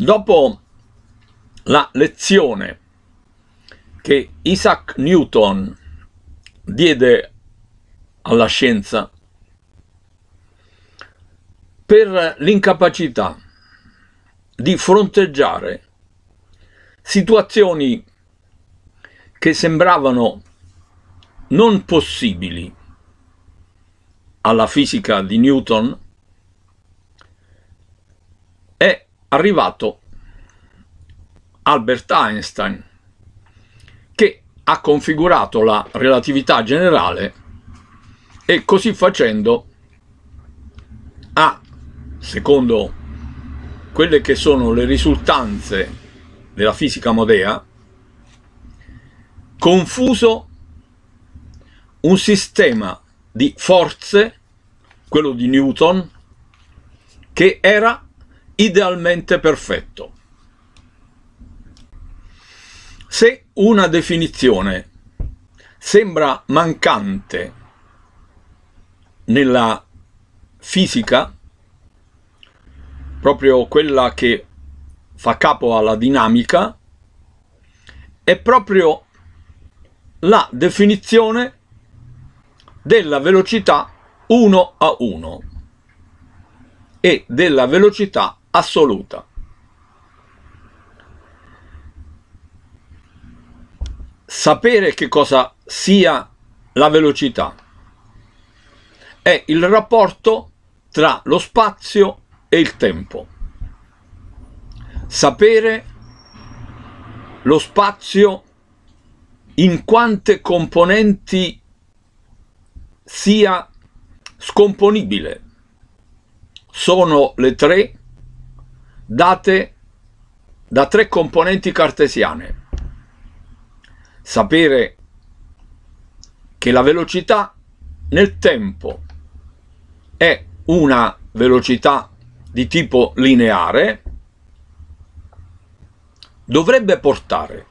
Dopo la lezione che Isaac Newton diede alla scienza per l'incapacità di fronteggiare situazioni che sembravano non possibili alla fisica di Newton arrivato Albert Einstein che ha configurato la relatività generale e così facendo ha, secondo quelle che sono le risultanze della fisica modea, confuso un sistema di forze, quello di Newton, che era idealmente perfetto. Se una definizione sembra mancante nella fisica, proprio quella che fa capo alla dinamica, è proprio la definizione della velocità 1 a 1 e della velocità assoluta. Sapere che cosa sia la velocità è il rapporto tra lo spazio e il tempo. Sapere lo spazio in quante componenti sia scomponibile. Sono le tre date da tre componenti cartesiane. Sapere che la velocità nel tempo è una velocità di tipo lineare dovrebbe portare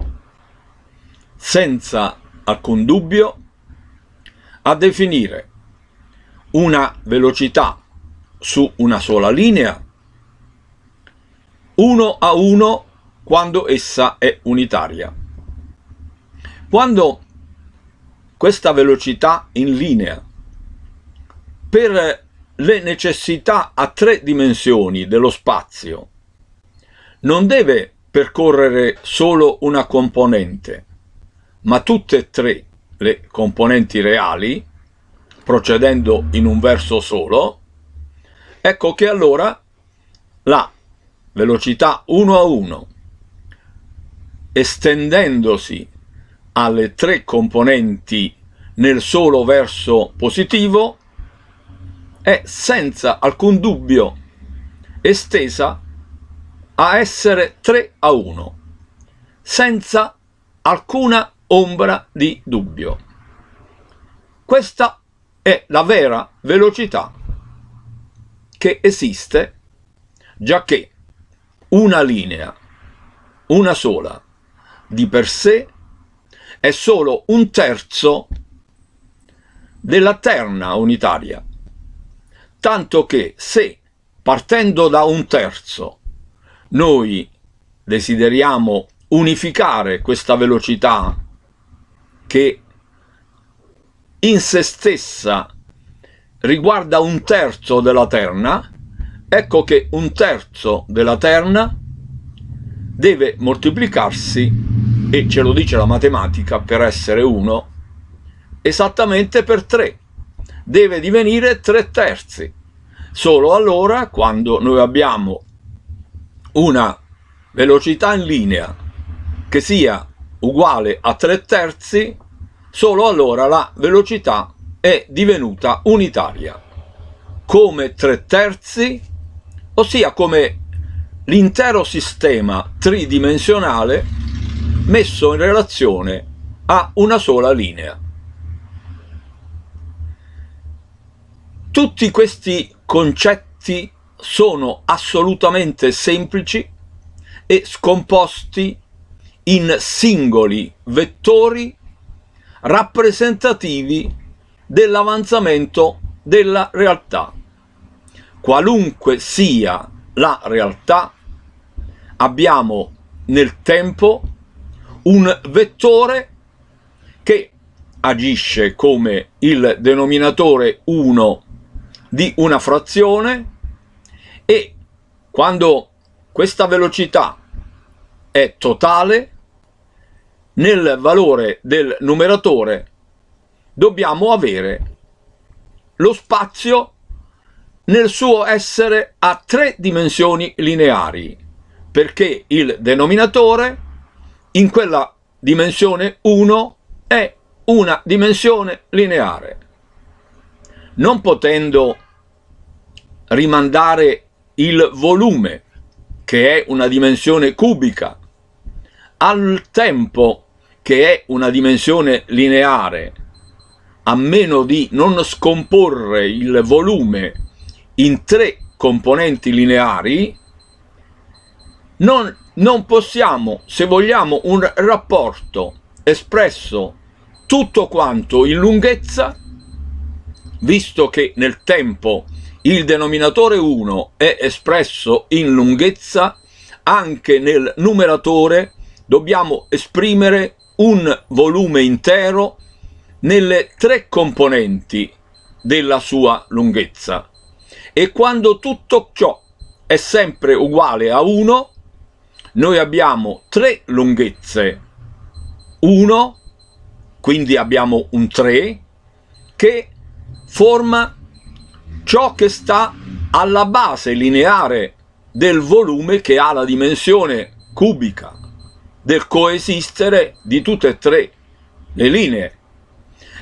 senza alcun dubbio a definire una velocità su una sola linea 1 a 1 quando essa è unitaria. Quando questa velocità in linea per le necessità a tre dimensioni dello spazio non deve percorrere solo una componente, ma tutte e tre le componenti reali, procedendo in un verso solo, ecco che allora la velocità 1 a 1, estendendosi alle tre componenti nel solo verso positivo, è senza alcun dubbio estesa a essere 3 a 1, senza alcuna ombra di dubbio. Questa è la vera velocità che esiste, già che una linea, una sola, di per sé è solo un terzo della terna unitaria, tanto che se partendo da un terzo noi desideriamo unificare questa velocità che in se stessa riguarda un terzo della terna, Ecco che un terzo della terna deve moltiplicarsi, e ce lo dice la matematica, per essere 1, esattamente per 3. Deve divenire 3 terzi. Solo allora, quando noi abbiamo una velocità in linea che sia uguale a 3 terzi, solo allora la velocità è divenuta unitaria. Come 3 terzi ossia come l'intero sistema tridimensionale messo in relazione a una sola linea. Tutti questi concetti sono assolutamente semplici e scomposti in singoli vettori rappresentativi dell'avanzamento della realtà qualunque sia la realtà, abbiamo nel tempo un vettore che agisce come il denominatore 1 di una frazione e quando questa velocità è totale, nel valore del numeratore dobbiamo avere lo spazio nel suo essere a tre dimensioni lineari, perché il denominatore in quella dimensione 1 è una dimensione lineare. Non potendo rimandare il volume, che è una dimensione cubica, al tempo, che è una dimensione lineare, a meno di non scomporre il volume in tre componenti lineari, non, non possiamo, se vogliamo un rapporto espresso tutto quanto in lunghezza, visto che nel tempo il denominatore 1 è espresso in lunghezza, anche nel numeratore dobbiamo esprimere un volume intero nelle tre componenti della sua lunghezza e quando tutto ciò è sempre uguale a 1 noi abbiamo tre lunghezze 1 quindi abbiamo un 3 che forma ciò che sta alla base lineare del volume che ha la dimensione cubica del coesistere di tutte e tre le linee.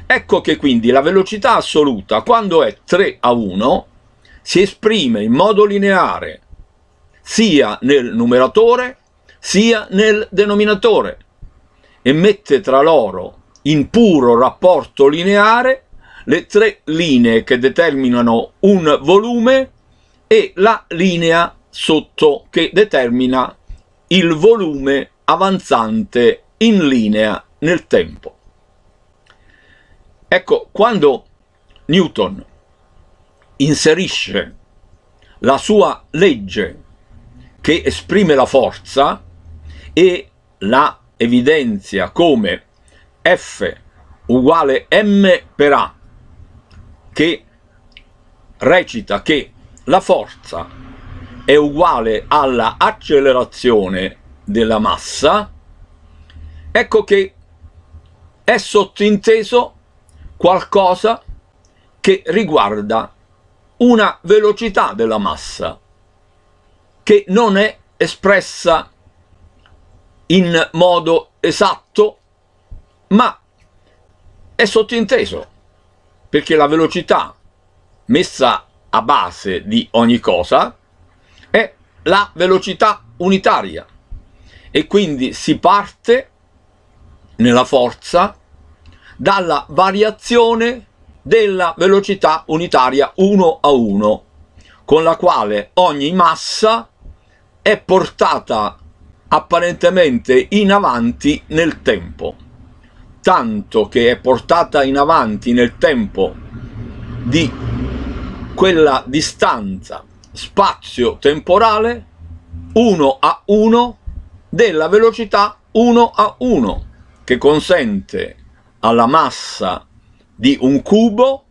Ecco che quindi la velocità assoluta quando è 3 a 1 si esprime in modo lineare sia nel numeratore sia nel denominatore e mette tra loro in puro rapporto lineare le tre linee che determinano un volume e la linea sotto che determina il volume avanzante in linea nel tempo. Ecco, quando Newton inserisce la sua legge che esprime la forza e la evidenzia come F uguale M per A che recita che la forza è uguale alla accelerazione della massa, ecco che è sottinteso qualcosa che riguarda una velocità della massa che non è espressa in modo esatto, ma è sottinteso, perché la velocità messa a base di ogni cosa è la velocità unitaria e quindi si parte nella forza dalla variazione della velocità unitaria 1 a 1 con la quale ogni massa è portata apparentemente in avanti nel tempo tanto che è portata in avanti nel tempo di quella distanza spazio-temporale 1 a 1 della velocità 1 a 1 che consente alla massa di un cubo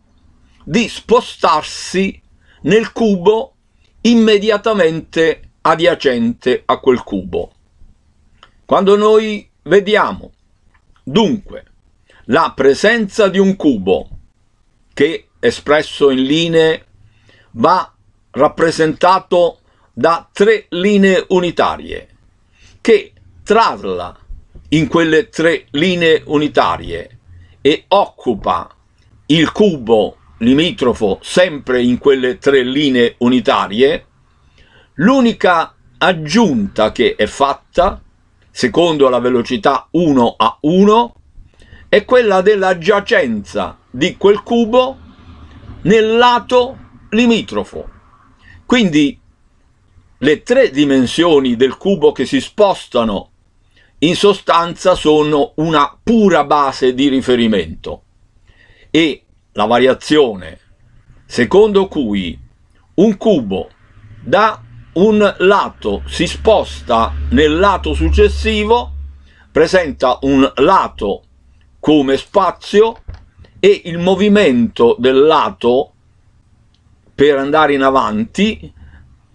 di spostarsi nel cubo immediatamente adiacente a quel cubo. Quando noi vediamo dunque la presenza di un cubo che espresso in linee va rappresentato da tre linee unitarie che trarla in quelle tre linee unitarie e occupa il cubo limitrofo sempre in quelle tre linee unitarie, l'unica aggiunta che è fatta, secondo la velocità 1 a 1, è quella della giacenza di quel cubo nel lato limitrofo. Quindi le tre dimensioni del cubo che si spostano in sostanza sono una pura base di riferimento e la variazione secondo cui un cubo da un lato si sposta nel lato successivo presenta un lato come spazio e il movimento del lato per andare in avanti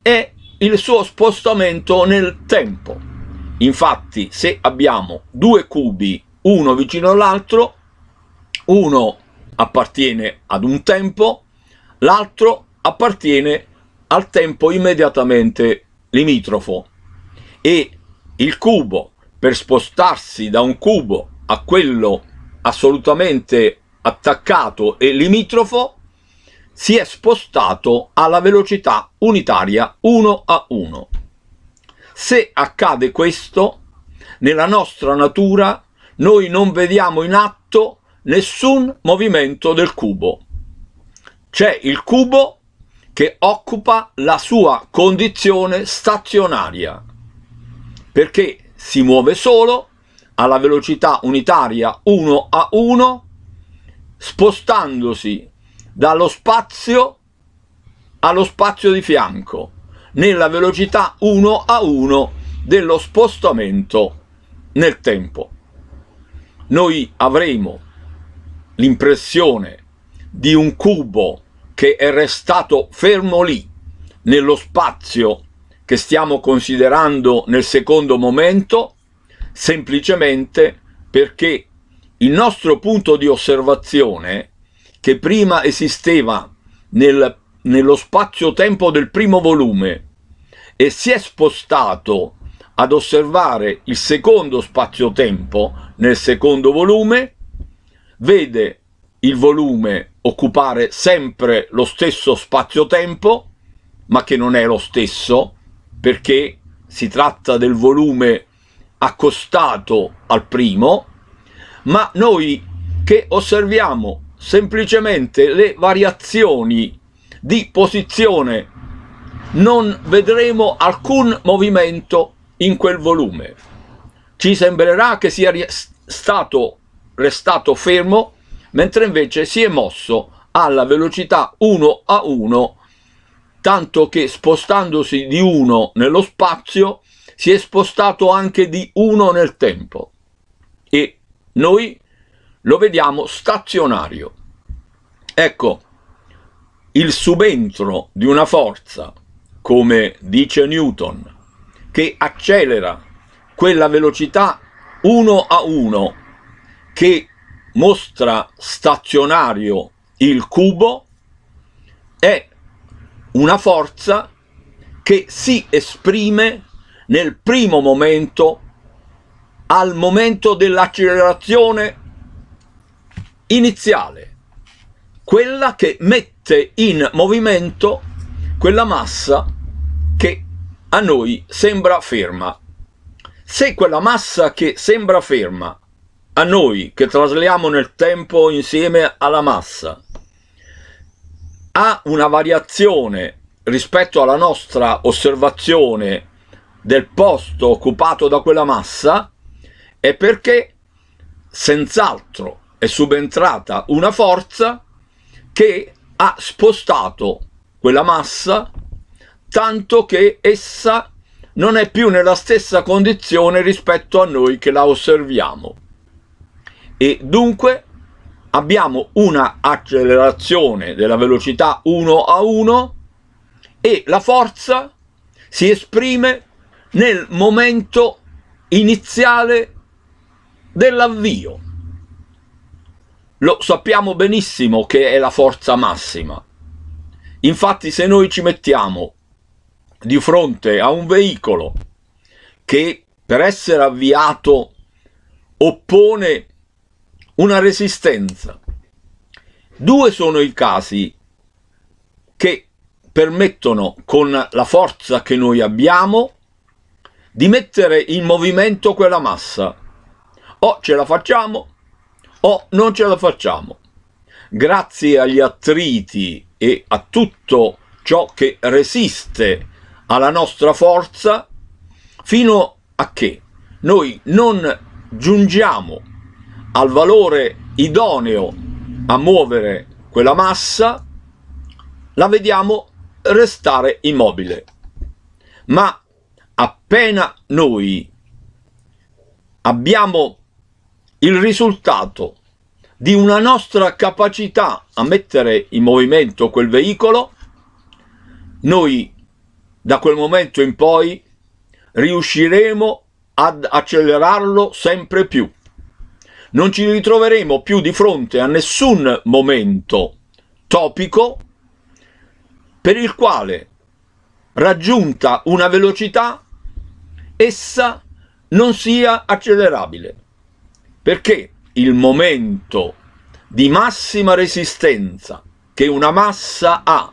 è il suo spostamento nel tempo. Infatti se abbiamo due cubi uno vicino all'altro, uno appartiene ad un tempo, l'altro appartiene al tempo immediatamente limitrofo e il cubo per spostarsi da un cubo a quello assolutamente attaccato e limitrofo si è spostato alla velocità unitaria 1 a 1. Se accade questo, nella nostra natura noi non vediamo in atto nessun movimento del cubo. C'è il cubo che occupa la sua condizione stazionaria, perché si muove solo alla velocità unitaria 1 a 1, spostandosi dallo spazio allo spazio di fianco, nella velocità 1 a 1 dello spostamento nel tempo. Noi avremo l'impressione di un cubo che è restato fermo lì, nello spazio che stiamo considerando nel secondo momento, semplicemente perché il nostro punto di osservazione, che prima esisteva nel, nello spazio-tempo del primo volume e si è spostato ad osservare il secondo spazio-tempo nel secondo volume, vede il volume occupare sempre lo stesso spazio-tempo, ma che non è lo stesso perché si tratta del volume accostato al primo, ma noi che osserviamo semplicemente le variazioni di posizione non vedremo alcun movimento in quel volume. Ci sembrerà che sia stato restato fermo, mentre invece si è mosso alla velocità 1 a 1, tanto che spostandosi di 1 nello spazio si è spostato anche di 1 nel tempo e noi lo vediamo stazionario. Ecco, il subentro di una forza, come dice Newton, che accelera quella velocità 1 a 1 che mostra stazionario il cubo è una forza che si esprime nel primo momento al momento dell'accelerazione iniziale, quella che mette in movimento quella massa che a noi sembra ferma. Se quella massa che sembra ferma a noi che trasliamo nel tempo insieme alla massa, ha una variazione rispetto alla nostra osservazione del posto occupato da quella massa è perché senz'altro è subentrata una forza che ha spostato quella massa tanto che essa non è più nella stessa condizione rispetto a noi che la osserviamo e dunque abbiamo una accelerazione della velocità 1 a 1 e la forza si esprime nel momento iniziale dell'avvio. Lo sappiamo benissimo che è la forza massima. Infatti se noi ci mettiamo di fronte a un veicolo che per essere avviato oppone una resistenza. Due sono i casi che permettono con la forza che noi abbiamo di mettere in movimento quella massa. O ce la facciamo o non ce la facciamo. Grazie agli attriti e a tutto ciò che resiste alla nostra forza, fino a che noi non giungiamo al valore idoneo a muovere quella massa, la vediamo restare immobile. Ma appena noi abbiamo il risultato di una nostra capacità a mettere in movimento quel veicolo, noi da quel momento in poi riusciremo ad accelerarlo sempre più non ci ritroveremo più di fronte a nessun momento topico per il quale, raggiunta una velocità, essa non sia accelerabile, perché il momento di massima resistenza che una massa ha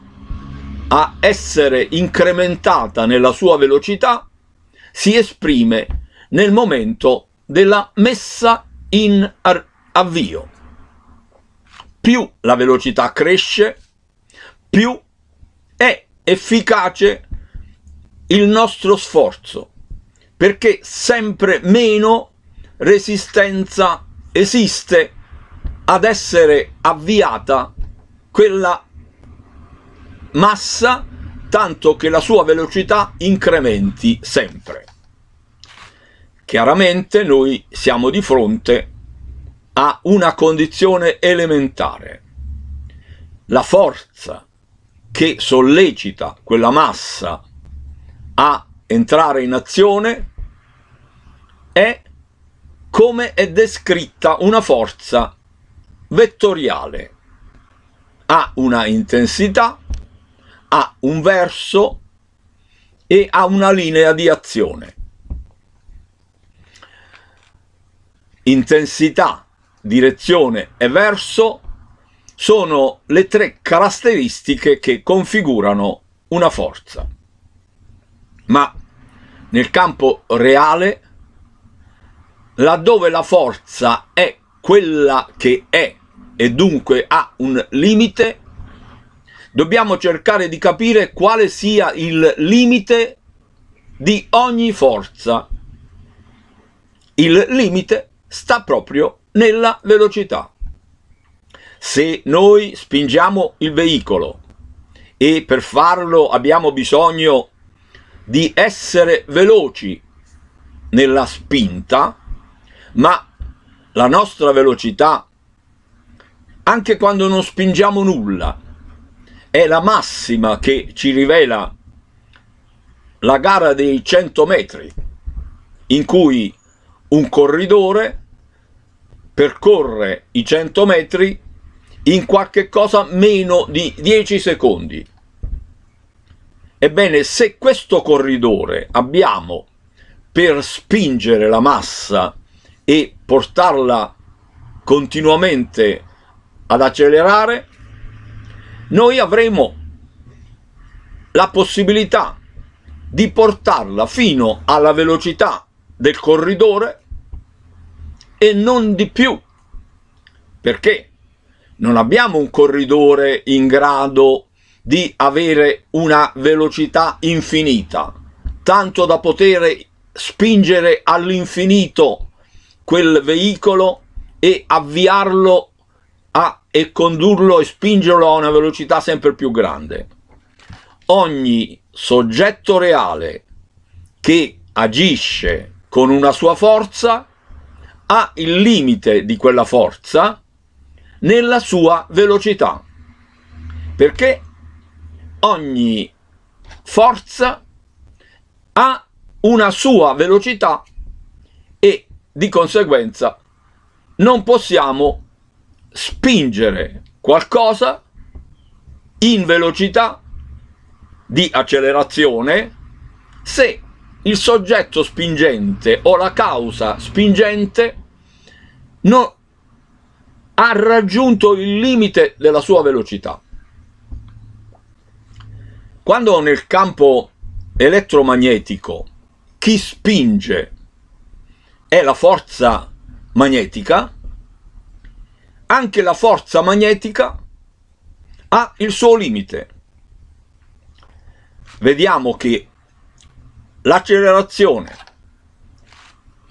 a essere incrementata nella sua velocità si esprime nel momento della messa in avvio. Più la velocità cresce, più è efficace il nostro sforzo, perché sempre meno resistenza esiste ad essere avviata quella massa tanto che la sua velocità incrementi sempre. Chiaramente noi siamo di fronte a una condizione elementare. La forza che sollecita quella massa a entrare in azione è come è descritta una forza vettoriale. Ha una intensità, ha un verso e ha una linea di azione. intensità, direzione e verso sono le tre caratteristiche che configurano una forza. Ma nel campo reale, laddove la forza è quella che è e dunque ha un limite, dobbiamo cercare di capire quale sia il limite di ogni forza. Il limite sta proprio nella velocità. Se noi spingiamo il veicolo e per farlo abbiamo bisogno di essere veloci nella spinta, ma la nostra velocità, anche quando non spingiamo nulla, è la massima che ci rivela la gara dei 100 metri, in cui un corridore percorre i 100 metri in qualche cosa meno di 10 secondi. Ebbene, se questo corridore abbiamo per spingere la massa e portarla continuamente ad accelerare, noi avremo la possibilità di portarla fino alla velocità del corridore e non di più. Perché non abbiamo un corridore in grado di avere una velocità infinita, tanto da poter spingere all'infinito quel veicolo e avviarlo a, e condurlo e spingerlo a una velocità sempre più grande. Ogni soggetto reale che agisce con una sua forza ha il limite di quella forza nella sua velocità, perché ogni forza ha una sua velocità e di conseguenza non possiamo spingere qualcosa in velocità di accelerazione se il soggetto spingente o la causa spingente no, ha raggiunto il limite della sua velocità. Quando nel campo elettromagnetico chi spinge è la forza magnetica, anche la forza magnetica ha il suo limite. Vediamo che l'accelerazione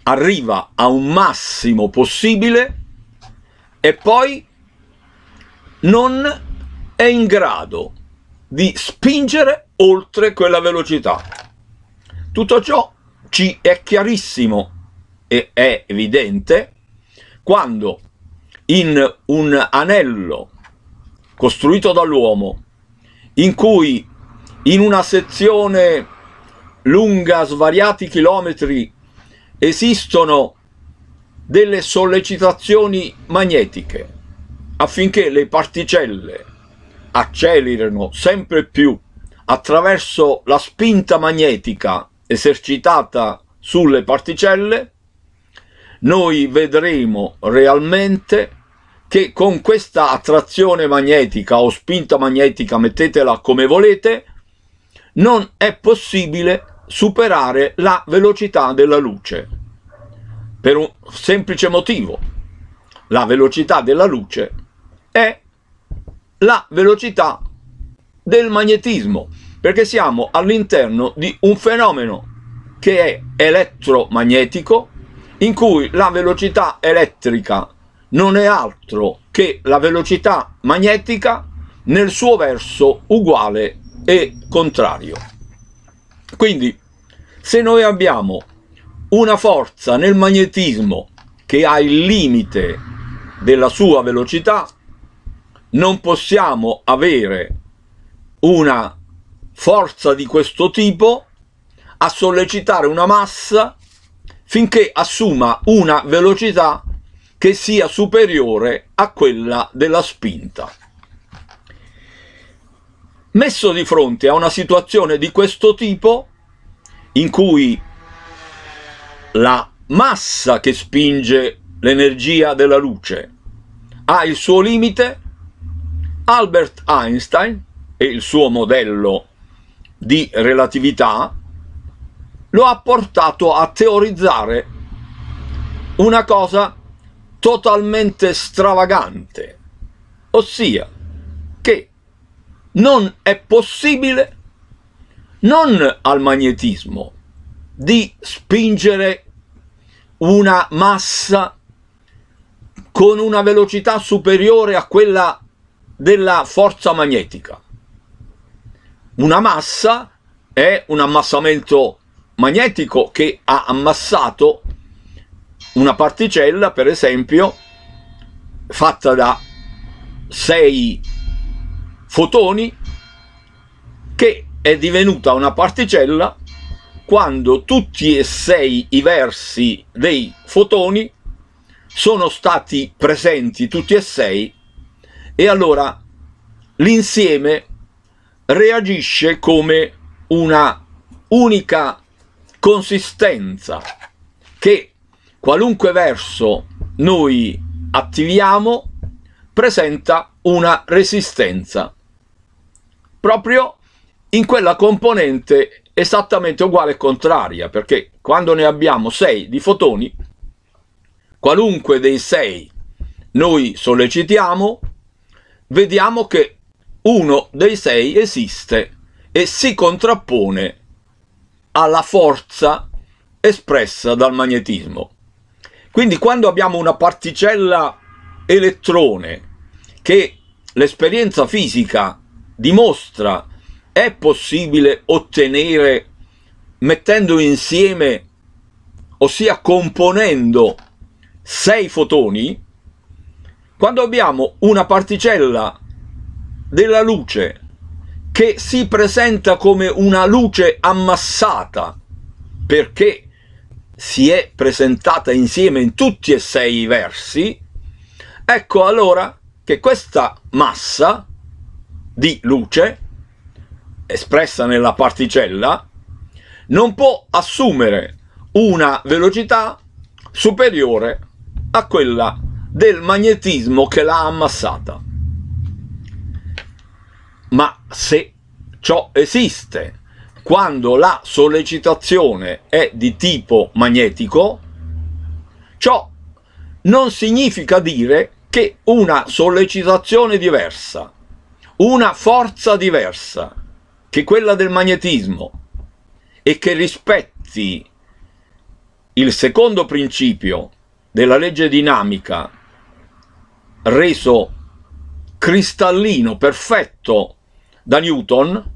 arriva a un massimo possibile e poi non è in grado di spingere oltre quella velocità. Tutto ciò ci è chiarissimo e è evidente quando in un anello costruito dall'uomo in cui in una sezione lunga svariati chilometri esistono delle sollecitazioni magnetiche affinché le particelle accelerino sempre più attraverso la spinta magnetica esercitata sulle particelle, noi vedremo realmente che con questa attrazione magnetica o spinta magnetica, mettetela come volete, non è possibile superare la velocità della luce, per un semplice motivo. La velocità della luce è la velocità del magnetismo, perché siamo all'interno di un fenomeno che è elettromagnetico, in cui la velocità elettrica non è altro che la velocità magnetica nel suo verso uguale e contrario. Quindi, se noi abbiamo una forza nel magnetismo che ha il limite della sua velocità, non possiamo avere una forza di questo tipo a sollecitare una massa finché assuma una velocità che sia superiore a quella della spinta messo di fronte a una situazione di questo tipo, in cui la massa che spinge l'energia della luce ha il suo limite, Albert Einstein e il suo modello di relatività lo ha portato a teorizzare una cosa totalmente stravagante, ossia non è possibile non al magnetismo di spingere una massa con una velocità superiore a quella della forza magnetica. Una massa è un ammassamento magnetico che ha ammassato una particella, per esempio, fatta da 6 fotoni che è divenuta una particella quando tutti e sei i versi dei fotoni sono stati presenti tutti e sei e allora l'insieme reagisce come una unica consistenza che qualunque verso noi attiviamo presenta una resistenza proprio in quella componente esattamente uguale contraria, perché quando ne abbiamo 6 di fotoni, qualunque dei 6 noi sollecitiamo, vediamo che uno dei 6 esiste e si contrappone alla forza espressa dal magnetismo. Quindi quando abbiamo una particella elettrone che l'esperienza fisica dimostra è possibile ottenere mettendo insieme, ossia componendo sei fotoni, quando abbiamo una particella della luce che si presenta come una luce ammassata perché si è presentata insieme in tutti e sei i versi, ecco allora che questa massa di luce espressa nella particella non può assumere una velocità superiore a quella del magnetismo che l'ha ammassata. Ma se ciò esiste quando la sollecitazione è di tipo magnetico, ciò non significa dire che una sollecitazione diversa una forza diversa che quella del magnetismo e che rispetti il secondo principio della legge dinamica reso cristallino, perfetto da Newton,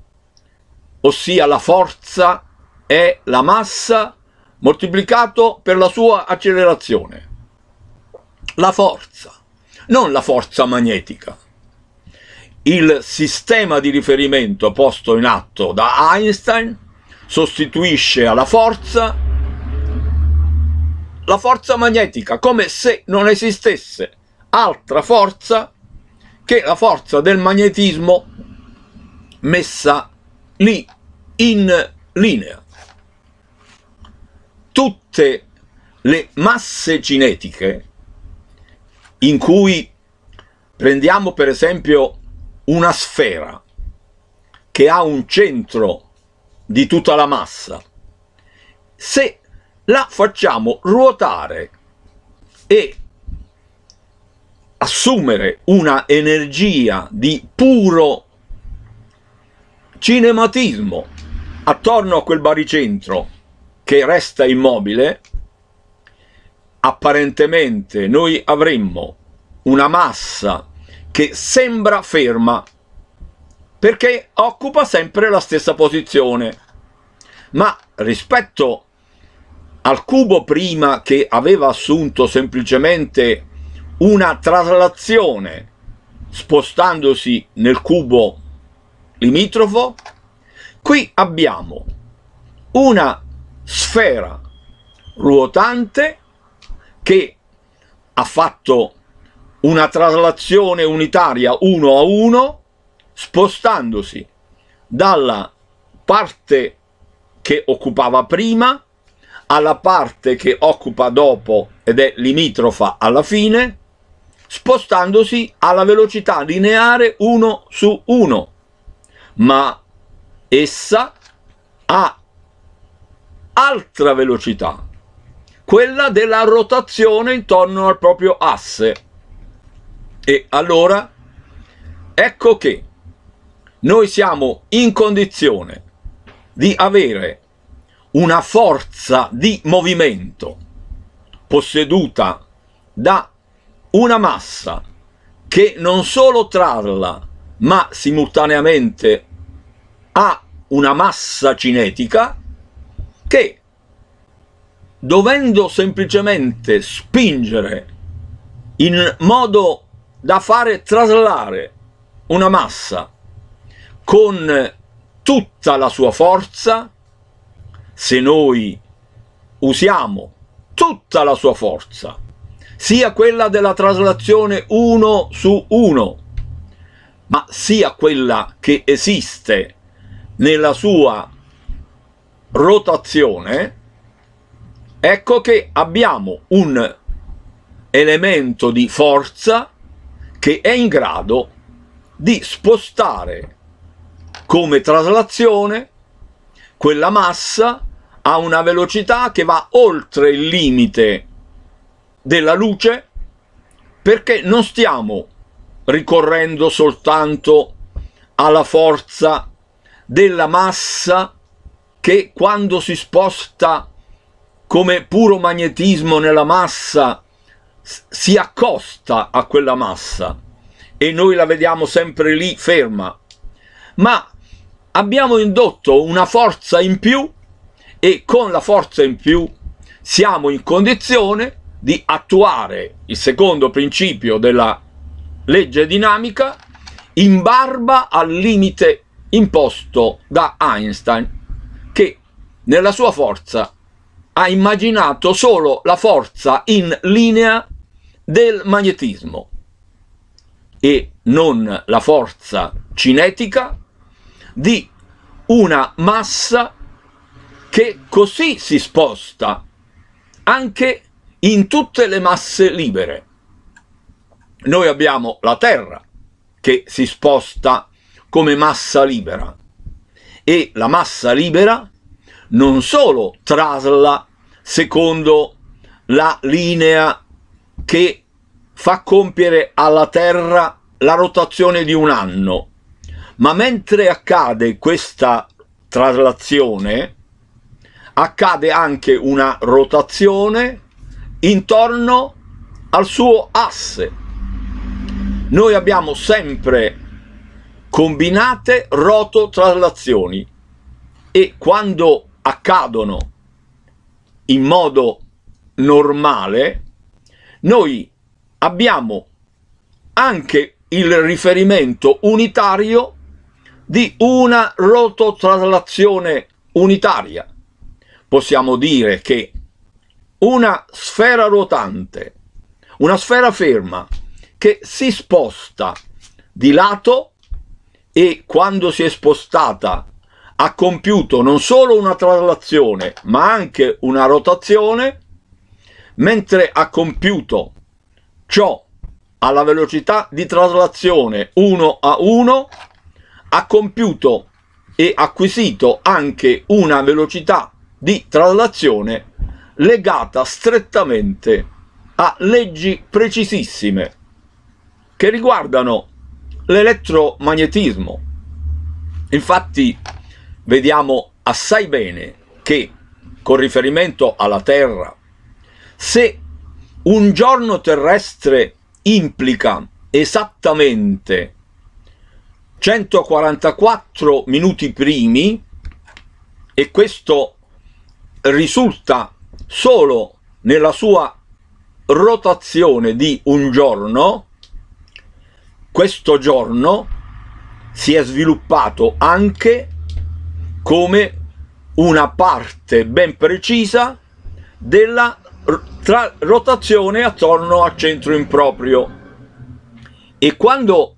ossia la forza è la massa moltiplicato per la sua accelerazione. La forza, non la forza magnetica il sistema di riferimento posto in atto da Einstein sostituisce alla forza la forza magnetica, come se non esistesse altra forza che la forza del magnetismo messa lì in linea. Tutte le masse cinetiche in cui prendiamo per esempio una sfera che ha un centro di tutta la massa, se la facciamo ruotare e assumere una energia di puro cinematismo attorno a quel baricentro che resta immobile, apparentemente noi avremmo una massa che sembra ferma perché occupa sempre la stessa posizione ma rispetto al cubo prima che aveva assunto semplicemente una traslazione spostandosi nel cubo limitrofo qui abbiamo una sfera ruotante che ha fatto una traslazione unitaria uno a uno spostandosi dalla parte che occupava prima alla parte che occupa dopo ed è limitrofa alla fine spostandosi alla velocità lineare 1 su 1 ma essa ha altra velocità quella della rotazione intorno al proprio asse e allora ecco che noi siamo in condizione di avere una forza di movimento posseduta da una massa che non solo trarla ma simultaneamente ha una massa cinetica che dovendo semplicemente spingere in modo da fare traslare una massa con tutta la sua forza, se noi usiamo tutta la sua forza, sia quella della traslazione 1 su 1, ma sia quella che esiste nella sua rotazione, ecco che abbiamo un elemento di forza che è in grado di spostare come traslazione quella massa a una velocità che va oltre il limite della luce perché non stiamo ricorrendo soltanto alla forza della massa che quando si sposta come puro magnetismo nella massa si accosta a quella massa e noi la vediamo sempre lì ferma, ma abbiamo indotto una forza in più e con la forza in più siamo in condizione di attuare il secondo principio della legge dinamica in barba al limite imposto da Einstein che nella sua forza ha immaginato solo la forza in linea del magnetismo e non la forza cinetica di una massa che così si sposta anche in tutte le masse libere. Noi abbiamo la Terra che si sposta come massa libera e la massa libera non solo trasla secondo la linea che fa compiere alla Terra la rotazione di un anno, ma mentre accade questa traslazione, accade anche una rotazione intorno al suo asse. Noi abbiamo sempre combinate rototraslazioni e quando accadono in modo normale, noi abbiamo anche il riferimento unitario di una rototraslazione unitaria. Possiamo dire che una sfera ruotante, una sfera ferma che si sposta di lato e quando si è spostata ha compiuto non solo una traslazione ma anche una rotazione, mentre ha compiuto Ciò alla velocità di traslazione 1 a 1 ha compiuto e acquisito anche una velocità di traslazione legata strettamente a leggi precisissime che riguardano l'elettromagnetismo. Infatti vediamo assai bene che con riferimento alla Terra, se un giorno terrestre implica esattamente 144 minuti primi e questo risulta solo nella sua rotazione di un giorno questo giorno si è sviluppato anche come una parte ben precisa della tra rotazione attorno al centro improprio. E quando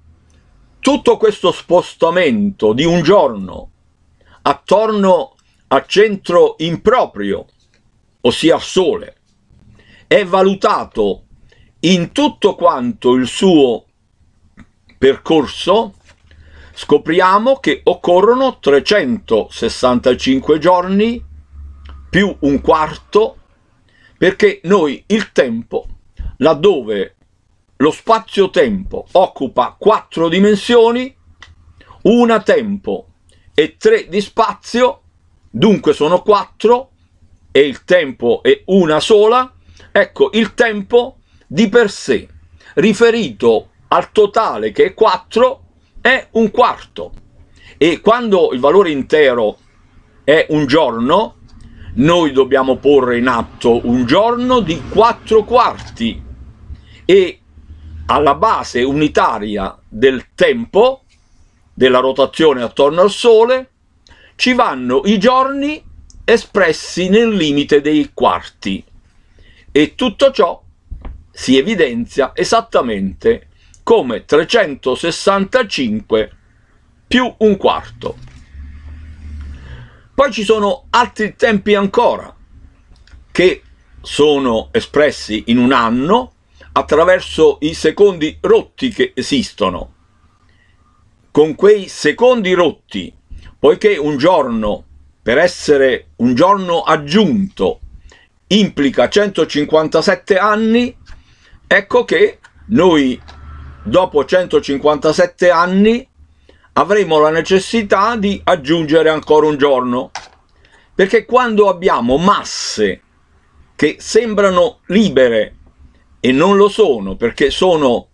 tutto questo spostamento di un giorno attorno al centro improprio, ossia al Sole, è valutato in tutto quanto il suo percorso, scopriamo che occorrono 365 giorni più un quarto perché noi il tempo, laddove lo spazio-tempo occupa quattro dimensioni, una tempo e tre di spazio, dunque sono quattro, e il tempo è una sola, ecco il tempo di per sé, riferito al totale che è 4, è un quarto. E quando il valore intero è un giorno, noi dobbiamo porre in atto un giorno di quattro quarti e alla base unitaria del tempo, della rotazione attorno al Sole, ci vanno i giorni espressi nel limite dei quarti e tutto ciò si evidenzia esattamente come 365 più un quarto. Poi ci sono altri tempi ancora che sono espressi in un anno attraverso i secondi rotti che esistono. Con quei secondi rotti, poiché un giorno, per essere un giorno aggiunto, implica 157 anni, ecco che noi dopo 157 anni avremo la necessità di aggiungere ancora un giorno, perché quando abbiamo masse che sembrano libere e non lo sono perché sono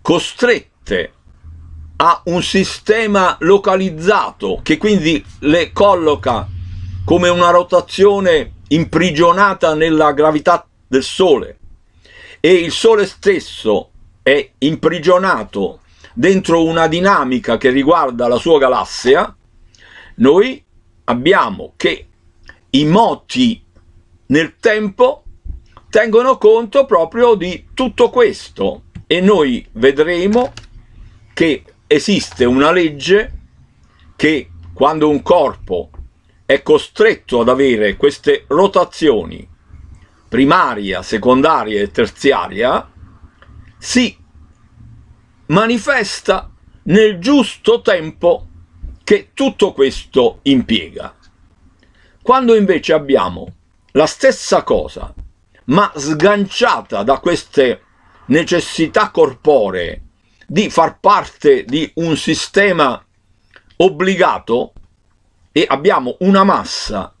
costrette a un sistema localizzato che quindi le colloca come una rotazione imprigionata nella gravità del Sole e il Sole stesso è imprigionato dentro una dinamica che riguarda la sua galassia, noi abbiamo che i moti nel tempo tengono conto proprio di tutto questo e noi vedremo che esiste una legge che quando un corpo è costretto ad avere queste rotazioni primaria, secondaria e terziaria, si manifesta nel giusto tempo che tutto questo impiega. Quando invece abbiamo la stessa cosa, ma sganciata da queste necessità corporee di far parte di un sistema obbligato e abbiamo una massa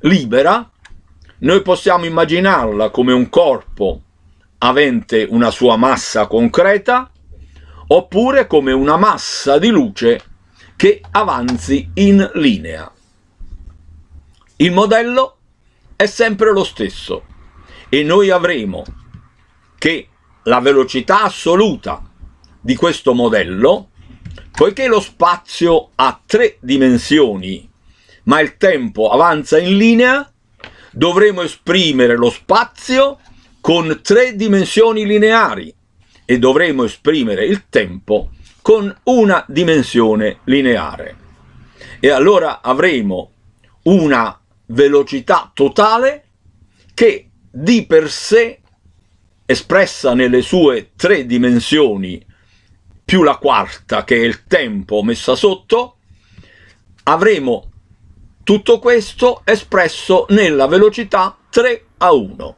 libera, noi possiamo immaginarla come un corpo avente una sua massa concreta oppure come una massa di luce che avanzi in linea. Il modello è sempre lo stesso e noi avremo che la velocità assoluta di questo modello, poiché lo spazio ha tre dimensioni ma il tempo avanza in linea, dovremo esprimere lo spazio con tre dimensioni lineari e dovremo esprimere il tempo con una dimensione lineare. E allora avremo una velocità totale che di per sé, espressa nelle sue tre dimensioni, più la quarta che è il tempo messa sotto, avremo tutto questo espresso nella velocità 3 a 1.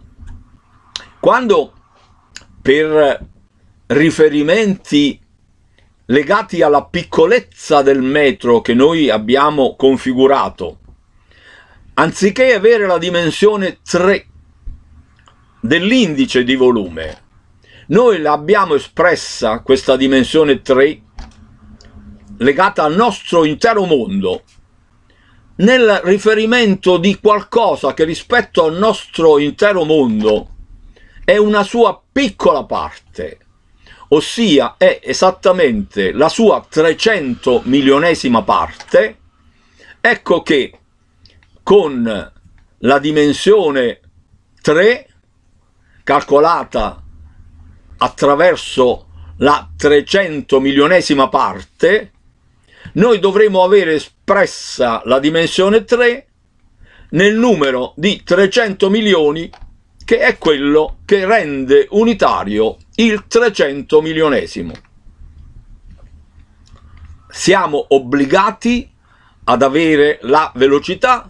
Quando per riferimenti legati alla piccolezza del metro che noi abbiamo configurato. Anziché avere la dimensione 3 dell'indice di volume, noi l'abbiamo espressa, questa dimensione 3, legata al nostro intero mondo, nel riferimento di qualcosa che rispetto al nostro intero mondo è una sua piccola parte, ossia è esattamente la sua 300 milionesima parte, ecco che con la dimensione 3 calcolata attraverso la 300 milionesima parte, noi dovremo avere espressa la dimensione 3 nel numero di 300 milioni che è quello che rende unitario il 300 milionesimo. Siamo obbligati ad avere la velocità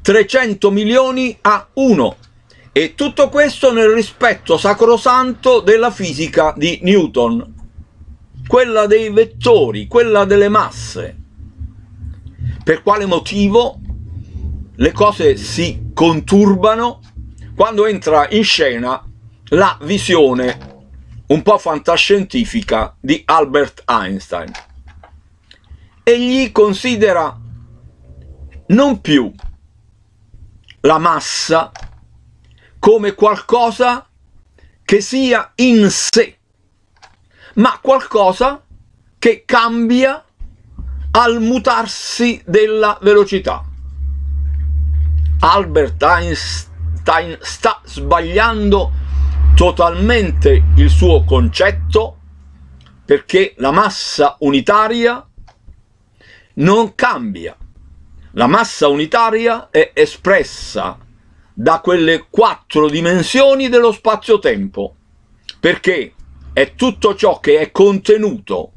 300 milioni a 1 e tutto questo nel rispetto sacrosanto della fisica di Newton, quella dei vettori, quella delle masse. Per quale motivo le cose si conturbano quando entra in scena la visione un po' fantascientifica di Albert Einstein. Egli considera non più la massa come qualcosa che sia in sé, ma qualcosa che cambia al mutarsi della velocità. Albert Einstein sta sbagliando totalmente il suo concetto perché la massa unitaria non cambia. La massa unitaria è espressa da quelle quattro dimensioni dello spazio-tempo, perché è tutto ciò che è contenuto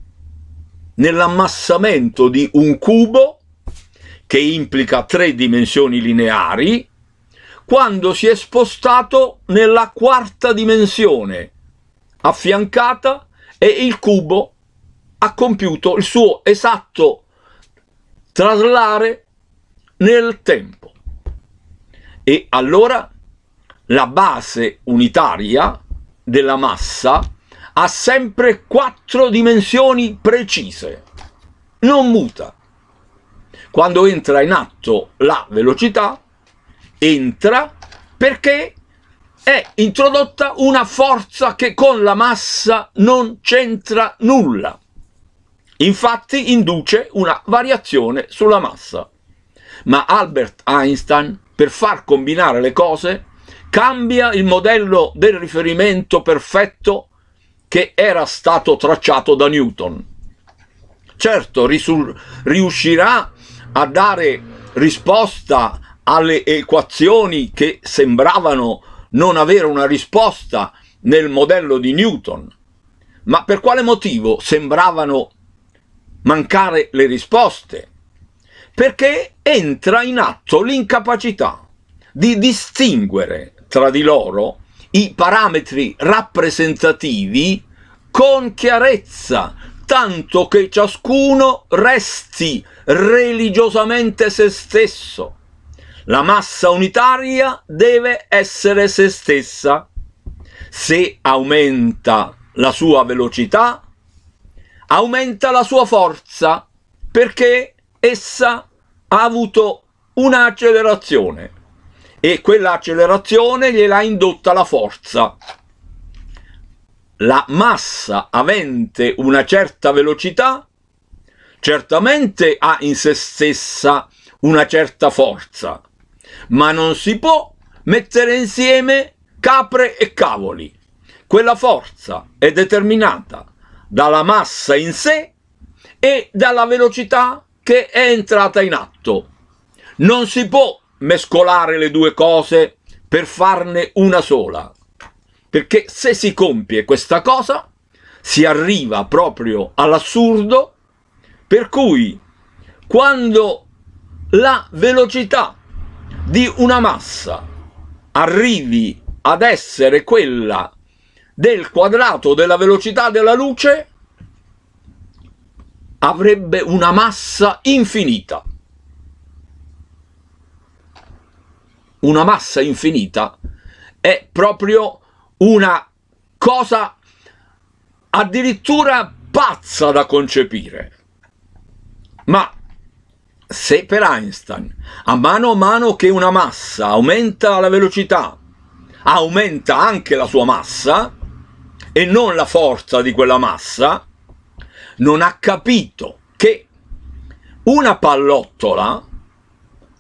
nell'ammassamento di un cubo che implica tre dimensioni lineari, quando si è spostato nella quarta dimensione affiancata e il cubo ha compiuto il suo esatto traslare nel tempo. E allora la base unitaria della massa ha sempre quattro dimensioni precise, non muta. Quando entra in atto la velocità, entra perché è introdotta una forza che con la massa non c'entra nulla. Infatti induce una variazione sulla massa. Ma Albert Einstein, per far combinare le cose, cambia il modello del riferimento perfetto che era stato tracciato da Newton. Certo, riuscirà a dare risposta alle equazioni che sembravano non avere una risposta nel modello di Newton. Ma per quale motivo sembravano mancare le risposte? Perché entra in atto l'incapacità di distinguere tra di loro i parametri rappresentativi con chiarezza, tanto che ciascuno resti religiosamente se stesso. La massa unitaria deve essere se stessa. Se aumenta la sua velocità, aumenta la sua forza perché essa ha avuto un'accelerazione e quell'accelerazione gliela ha indotta la forza. La massa avente una certa velocità certamente ha in se stessa una certa forza, ma non si può mettere insieme capre e cavoli. Quella forza è determinata dalla massa in sé e dalla velocità che è entrata in atto. Non si può mescolare le due cose per farne una sola, perché se si compie questa cosa si arriva proprio all'assurdo per cui quando la velocità di una massa arrivi ad essere quella del quadrato della velocità della luce, avrebbe una massa infinita. Una massa infinita è proprio una cosa addirittura pazza da concepire. Ma se per Einstein, a mano a mano che una massa aumenta la velocità, aumenta anche la sua massa e non la forza di quella massa, non ha capito che una pallottola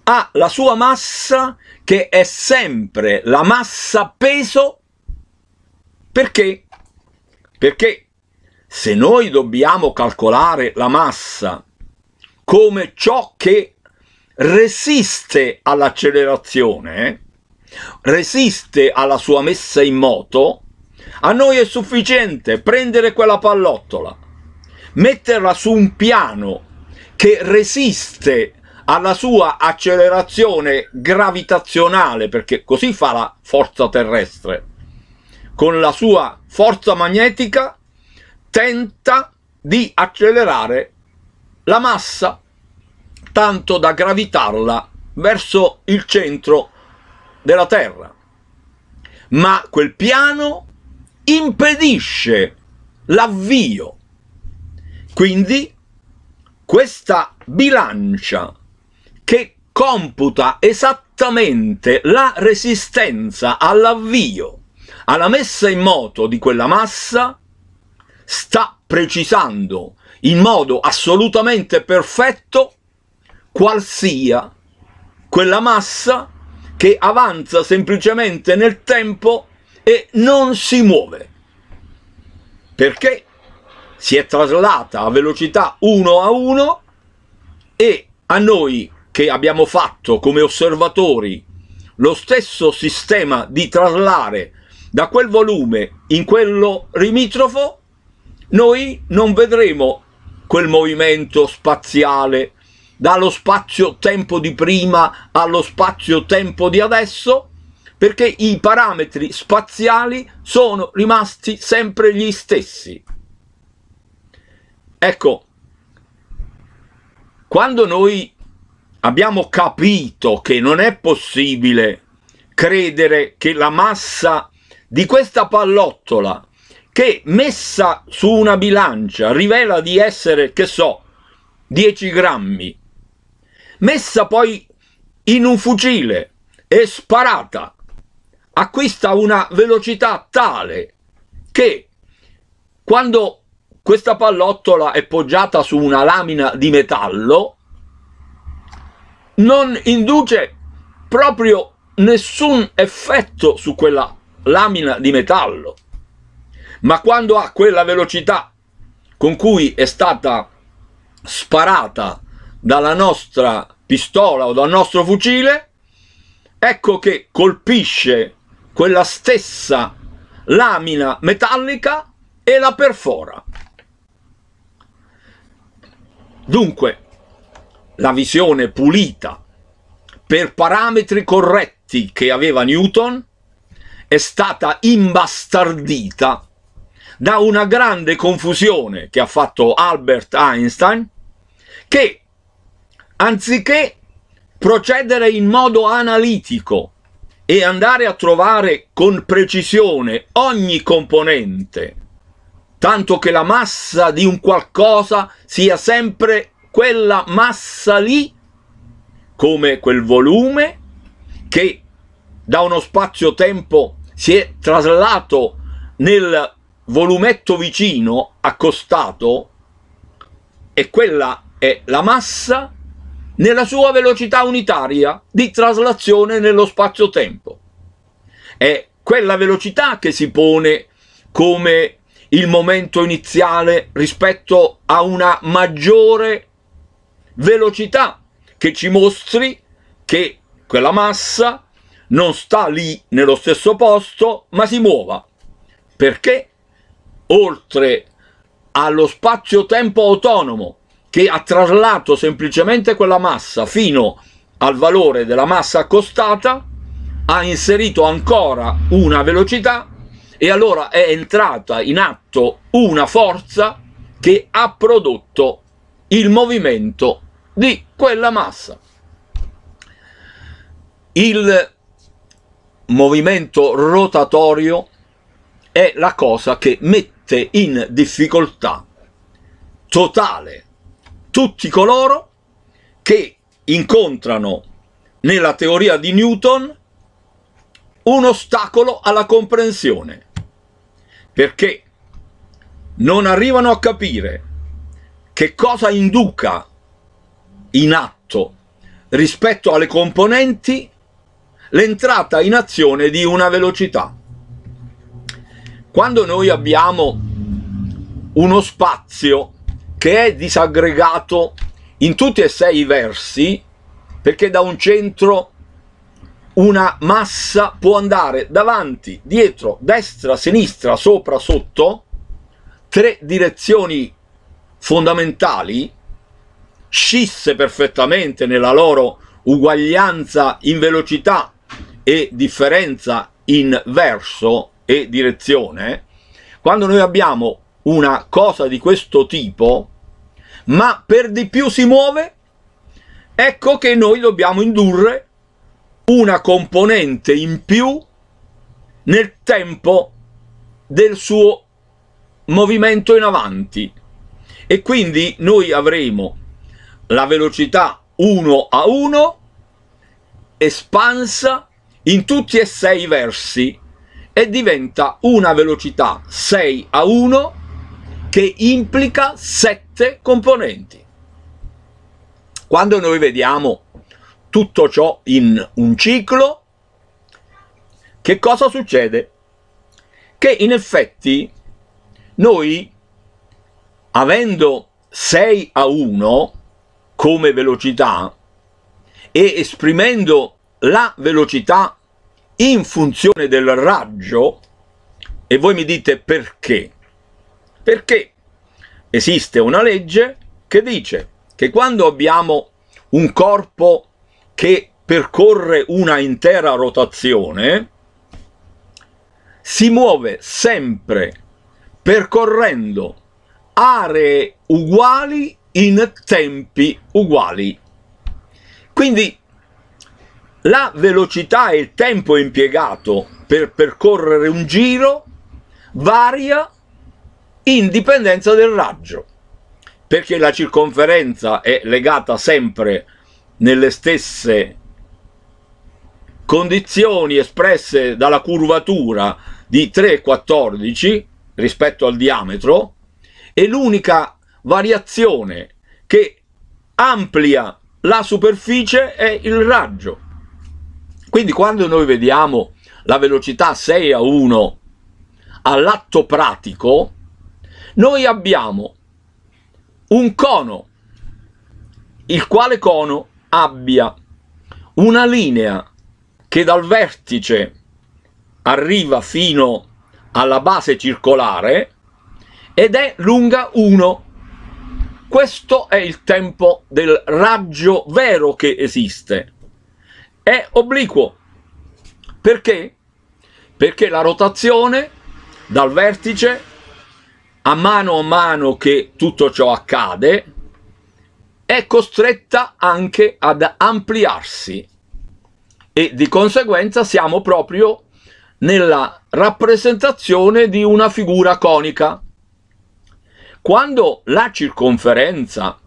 ha la sua massa che è sempre la massa peso perché? Perché se noi dobbiamo calcolare la massa come ciò che resiste all'accelerazione, resiste alla sua messa in moto, a noi è sufficiente prendere quella pallottola, metterla su un piano che resiste alla sua accelerazione gravitazionale, perché così fa la forza terrestre, con la sua forza magnetica tenta di accelerare la massa tanto da gravitarla verso il centro della Terra. Ma quel piano impedisce l'avvio. Quindi questa bilancia che computa esattamente la resistenza all'avvio, alla messa in moto di quella massa, sta precisando in modo assolutamente perfetto qualsia quella massa che avanza semplicemente nel tempo e non si muove, perché si è traslata a velocità 1 a 1 e a noi che abbiamo fatto come osservatori lo stesso sistema di traslare da quel volume in quello limitrofo, noi non vedremo quel movimento spaziale dallo spazio-tempo di prima allo spazio-tempo di adesso, perché i parametri spaziali sono rimasti sempre gli stessi. Ecco, quando noi abbiamo capito che non è possibile credere che la massa di questa pallottola che messa su una bilancia rivela di essere, che so, 10 grammi, messa poi in un fucile e sparata, acquista una velocità tale che quando questa pallottola è poggiata su una lamina di metallo, non induce proprio nessun effetto su quella lamina di metallo ma quando ha quella velocità con cui è stata sparata dalla nostra pistola o dal nostro fucile, ecco che colpisce quella stessa lamina metallica e la perfora. Dunque, la visione pulita per parametri corretti che aveva Newton è stata imbastardita da una grande confusione che ha fatto Albert Einstein, che anziché procedere in modo analitico e andare a trovare con precisione ogni componente, tanto che la massa di un qualcosa sia sempre quella massa lì, come quel volume, che da uno spazio-tempo si è traslato nel volumetto vicino accostato e quella è la massa nella sua velocità unitaria di traslazione nello spazio-tempo. È quella velocità che si pone come il momento iniziale rispetto a una maggiore velocità che ci mostri che quella massa non sta lì nello stesso posto ma si muova. Perché? oltre allo spazio-tempo autonomo che ha traslato semplicemente quella massa fino al valore della massa accostata, ha inserito ancora una velocità e allora è entrata in atto una forza che ha prodotto il movimento di quella massa. Il movimento rotatorio è la cosa che mette mette in difficoltà totale tutti coloro che incontrano nella teoria di Newton un ostacolo alla comprensione, perché non arrivano a capire che cosa induca in atto rispetto alle componenti l'entrata in azione di una velocità. Quando noi abbiamo uno spazio che è disaggregato in tutti e sei i versi, perché da un centro una massa può andare davanti, dietro, destra, sinistra, sopra, sotto, tre direzioni fondamentali, scisse perfettamente nella loro uguaglianza in velocità e differenza in verso, e direzione, quando noi abbiamo una cosa di questo tipo, ma per di più si muove, ecco che noi dobbiamo indurre una componente in più nel tempo del suo movimento in avanti e quindi noi avremo la velocità 1 a 1 espansa in tutti e sei i versi e diventa una velocità 6 a 1 che implica 7 componenti. Quando noi vediamo tutto ciò in un ciclo, che cosa succede? Che in effetti noi, avendo 6 a 1 come velocità e esprimendo la velocità in funzione del raggio e voi mi dite perché? Perché esiste una legge che dice che quando abbiamo un corpo che percorre una intera rotazione, si muove sempre percorrendo aree uguali in tempi uguali. Quindi la velocità e il tempo impiegato per percorrere un giro varia in dipendenza del raggio, perché la circonferenza è legata sempre nelle stesse condizioni espresse dalla curvatura di 3,14 rispetto al diametro e l'unica variazione che amplia la superficie è il raggio quindi quando noi vediamo la velocità 6 a 1 all'atto pratico, noi abbiamo un cono, il quale cono abbia una linea che dal vertice arriva fino alla base circolare ed è lunga 1. Questo è il tempo del raggio vero che esiste è obliquo. Perché? Perché la rotazione dal vertice a mano a mano che tutto ciò accade è costretta anche ad ampliarsi e di conseguenza siamo proprio nella rappresentazione di una figura conica. Quando la circonferenza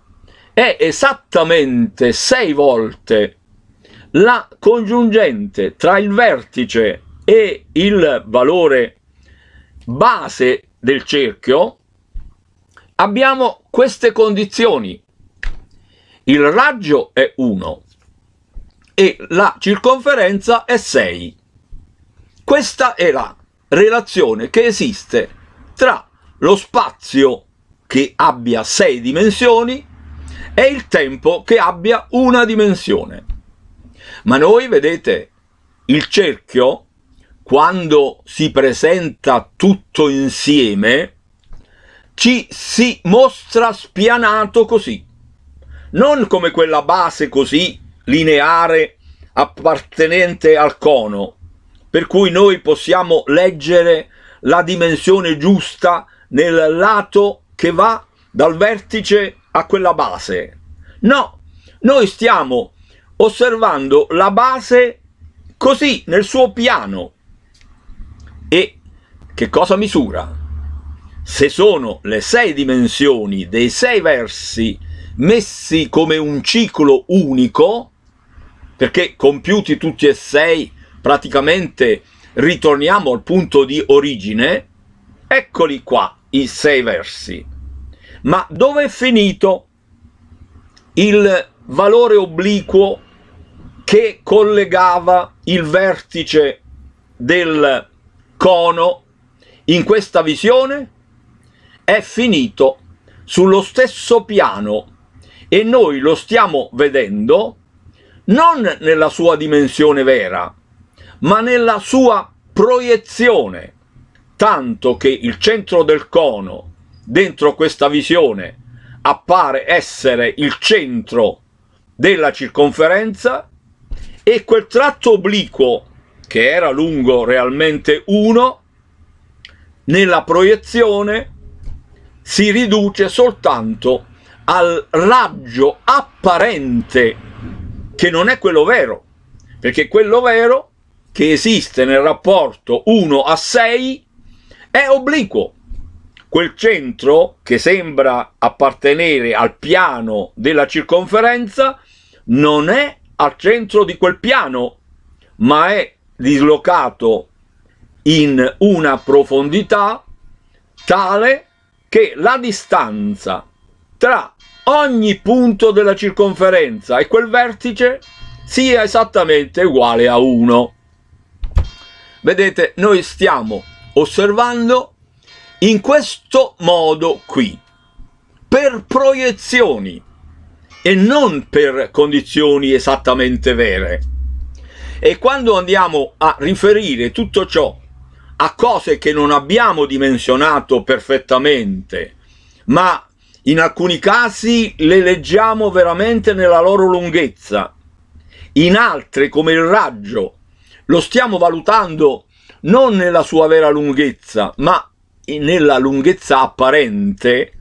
è esattamente sei volte la congiungente tra il vertice e il valore base del cerchio, abbiamo queste condizioni. Il raggio è 1 e la circonferenza è 6. Questa è la relazione che esiste tra lo spazio che abbia 6 dimensioni e il tempo che abbia una dimensione. Ma noi, vedete, il cerchio, quando si presenta tutto insieme, ci si mostra spianato così, non come quella base così lineare appartenente al cono, per cui noi possiamo leggere la dimensione giusta nel lato che va dal vertice a quella base. No, noi stiamo osservando la base così nel suo piano e che cosa misura? Se sono le sei dimensioni dei sei versi messi come un ciclo unico, perché compiuti tutti e sei praticamente ritorniamo al punto di origine, eccoli qua i sei versi. Ma dove è finito il valore obliquo che collegava il vertice del cono in questa visione è finito sullo stesso piano e noi lo stiamo vedendo non nella sua dimensione vera, ma nella sua proiezione, tanto che il centro del cono dentro questa visione appare essere il centro della circonferenza e quel tratto obliquo, che era lungo realmente 1, nella proiezione si riduce soltanto al raggio apparente, che non è quello vero, perché quello vero che esiste nel rapporto 1 a 6 è obliquo. Quel centro che sembra appartenere al piano della circonferenza non è al centro di quel piano, ma è dislocato in una profondità tale che la distanza tra ogni punto della circonferenza e quel vertice sia esattamente uguale a 1. Vedete, noi stiamo osservando in questo modo qui, per proiezioni e non per condizioni esattamente vere. E quando andiamo a riferire tutto ciò a cose che non abbiamo dimensionato perfettamente, ma in alcuni casi le leggiamo veramente nella loro lunghezza, in altre come il raggio lo stiamo valutando non nella sua vera lunghezza, ma nella lunghezza apparente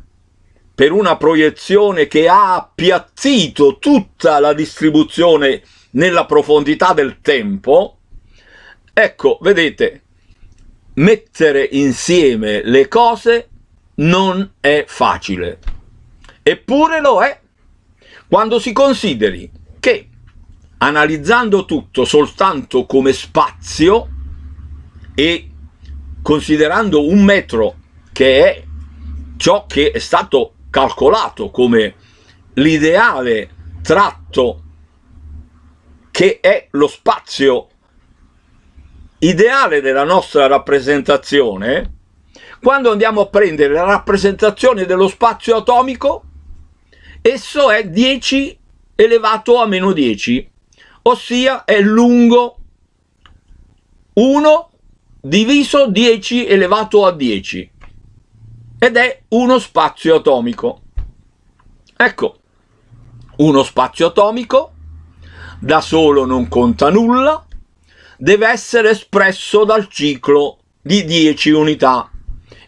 per una proiezione che ha appiattito tutta la distribuzione nella profondità del tempo, ecco, vedete, mettere insieme le cose non è facile. Eppure lo è quando si consideri che analizzando tutto soltanto come spazio e considerando un metro che è ciò che è stato calcolato come l'ideale tratto che è lo spazio ideale della nostra rappresentazione, quando andiamo a prendere la rappresentazione dello spazio atomico, esso è 10 elevato a meno 10, ossia è lungo 1 diviso 10 elevato a 10 ed è uno spazio atomico. Ecco, uno spazio atomico da solo non conta nulla, deve essere espresso dal ciclo di 10 unità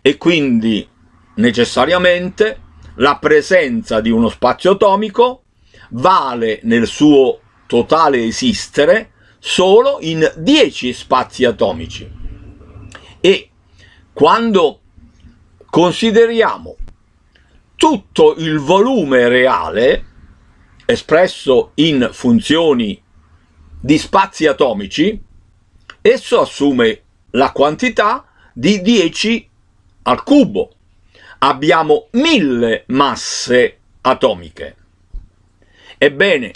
e quindi necessariamente la presenza di uno spazio atomico vale nel suo totale esistere solo in 10 spazi atomici e quando consideriamo tutto il volume reale espresso in funzioni di spazi atomici, esso assume la quantità di 10 al cubo. Abbiamo mille masse atomiche. Ebbene,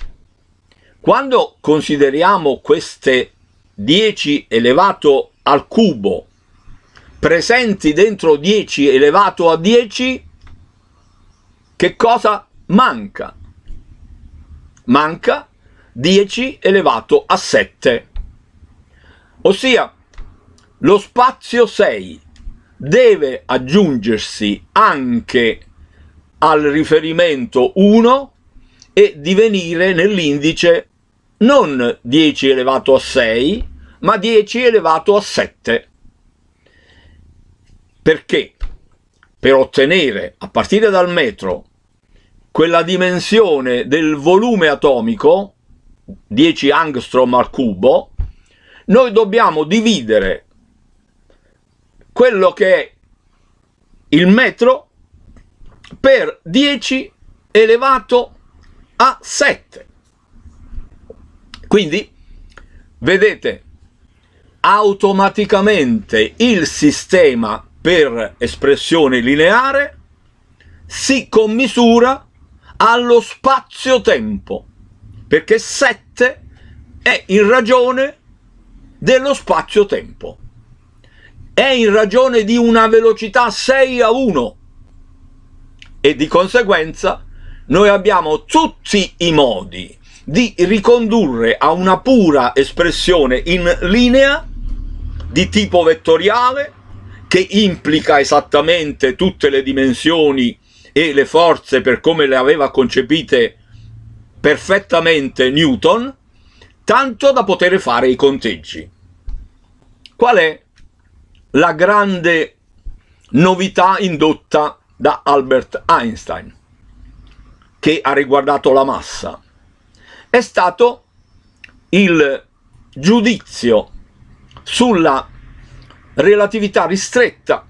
quando consideriamo queste 10 elevato al cubo presenti dentro 10 elevato a 10, che cosa manca? Manca 10 elevato a 7, ossia lo spazio 6 deve aggiungersi anche al riferimento 1 e divenire nell'indice non 10 elevato a 6, ma 10 elevato a 7 perché per ottenere a partire dal metro quella dimensione del volume atomico 10 angstrom al cubo noi dobbiamo dividere quello che è il metro per 10 elevato a 7 quindi vedete automaticamente il sistema per espressione lineare si commisura allo spazio-tempo, perché 7 è in ragione dello spazio-tempo, è in ragione di una velocità 6 a 1 e di conseguenza noi abbiamo tutti i modi di ricondurre a una pura espressione in linea di tipo vettoriale che implica esattamente tutte le dimensioni e le forze per come le aveva concepite perfettamente Newton, tanto da poter fare i conteggi. Qual è la grande novità indotta da Albert Einstein, che ha riguardato la massa? È stato il giudizio sulla relatività ristretta,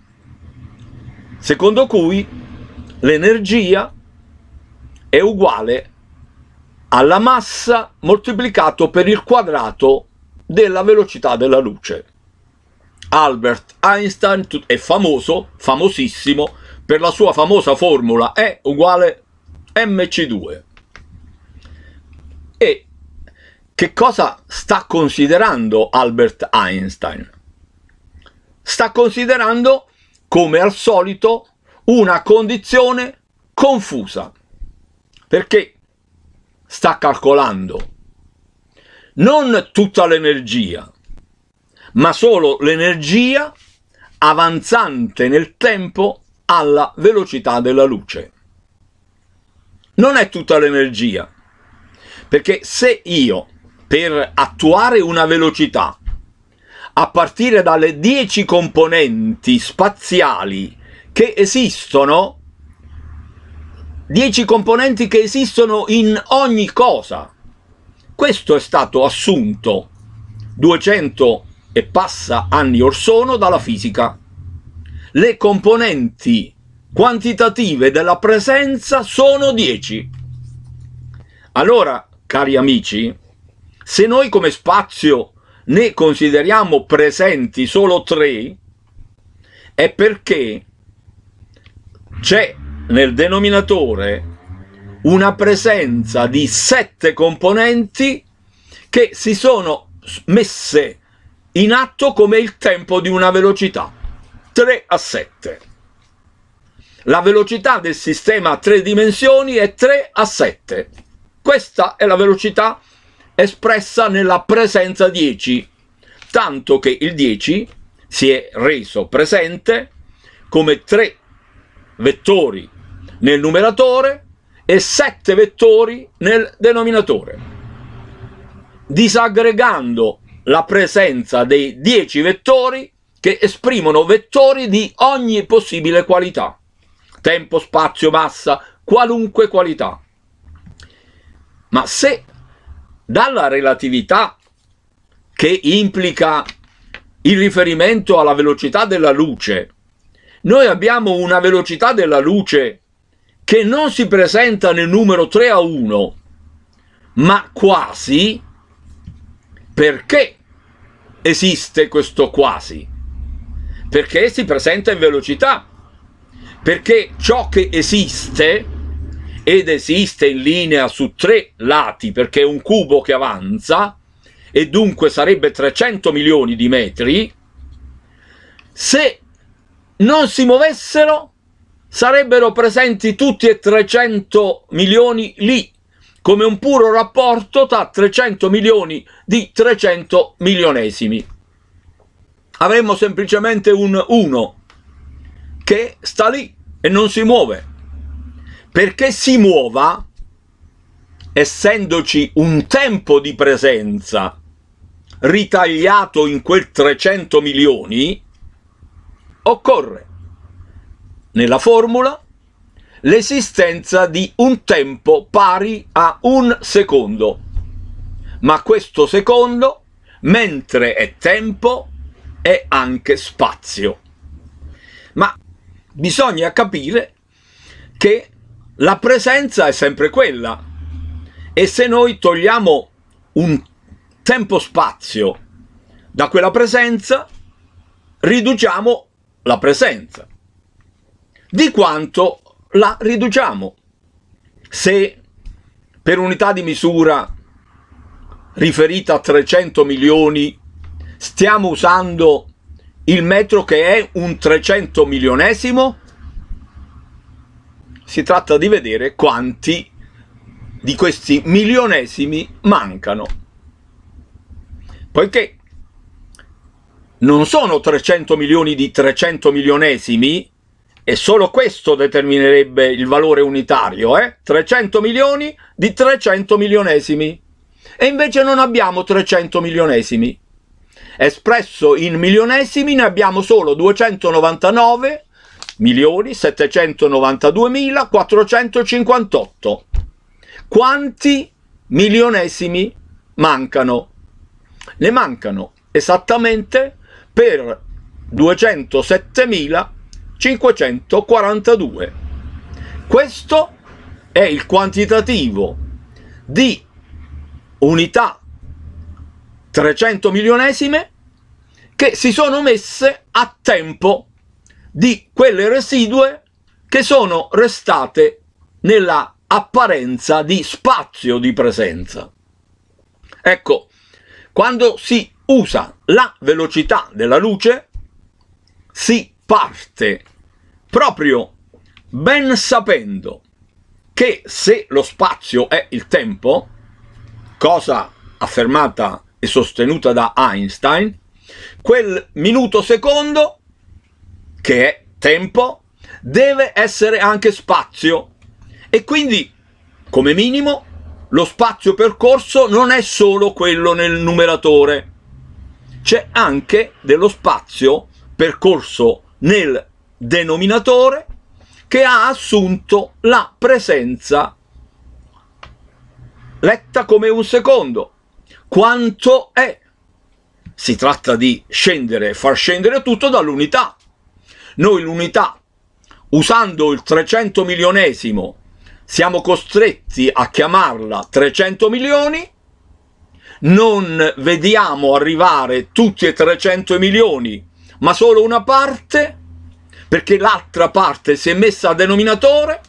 secondo cui l'energia è uguale alla massa moltiplicato per il quadrato della velocità della luce. Albert Einstein è famoso, famosissimo, per la sua famosa formula E uguale mc2. E che cosa sta considerando Albert Einstein? sta considerando, come al solito, una condizione confusa, perché sta calcolando non tutta l'energia, ma solo l'energia avanzante nel tempo alla velocità della luce. Non è tutta l'energia, perché se io per attuare una velocità a partire dalle 10 componenti spaziali che esistono, 10 componenti che esistono in ogni cosa. Questo è stato assunto 200 e passa anni or sono dalla fisica. Le componenti quantitative della presenza sono 10. Allora, cari amici, se noi come spazio ne consideriamo presenti solo tre è perché c'è nel denominatore una presenza di sette componenti che si sono messe in atto come il tempo di una velocità, 3 a 7. La velocità del sistema a tre dimensioni è 3 a 7. Questa è la velocità espressa nella presenza 10, tanto che il 10 si è reso presente come tre vettori nel numeratore e sette vettori nel denominatore. Disaggregando la presenza dei 10 vettori che esprimono vettori di ogni possibile qualità, tempo, spazio, massa, qualunque qualità. Ma se dalla relatività che implica il riferimento alla velocità della luce. Noi abbiamo una velocità della luce che non si presenta nel numero 3 a 1, ma quasi, perché esiste questo quasi? Perché si presenta in velocità, perché ciò che esiste ed esiste in linea su tre lati perché è un cubo che avanza e dunque sarebbe 300 milioni di metri, se non si muovessero sarebbero presenti tutti e 300 milioni lì, come un puro rapporto tra 300 milioni di 300 milionesimi. Avremmo semplicemente un 1 che sta lì e non si muove perché si muova, essendoci un tempo di presenza ritagliato in quel 300 milioni, occorre nella formula l'esistenza di un tempo pari a un secondo, ma questo secondo, mentre è tempo, è anche spazio. Ma bisogna capire che la presenza è sempre quella e se noi togliamo un tempo-spazio da quella presenza, riduciamo la presenza di quanto la riduciamo. Se per unità di misura riferita a 300 milioni stiamo usando il metro che è un 300 milionesimo, si tratta di vedere quanti di questi milionesimi mancano. Poiché non sono 300 milioni di 300 milionesimi, e solo questo determinerebbe il valore unitario, eh? 300 milioni di 300 milionesimi. E invece non abbiamo 300 milionesimi. Espresso in milionesimi ne abbiamo solo 299 1.792.458. Quanti milionesimi mancano? Ne mancano esattamente per 207.542. Questo è il quantitativo di unità 300 milionesime che si sono messe a tempo di quelle residue che sono restate nella apparenza di spazio di presenza. Ecco, quando si usa la velocità della luce, si parte proprio ben sapendo che se lo spazio è il tempo, cosa affermata e sostenuta da Einstein, quel minuto secondo che è tempo, deve essere anche spazio. E quindi, come minimo, lo spazio percorso non è solo quello nel numeratore, c'è anche dello spazio percorso nel denominatore che ha assunto la presenza letta come un secondo. Quanto è? Si tratta di scendere, far scendere tutto dall'unità. Noi l'unità, usando il 300 milionesimo, siamo costretti a chiamarla 300 milioni, non vediamo arrivare tutti e 300 milioni, ma solo una parte, perché l'altra parte si è messa a denominatore,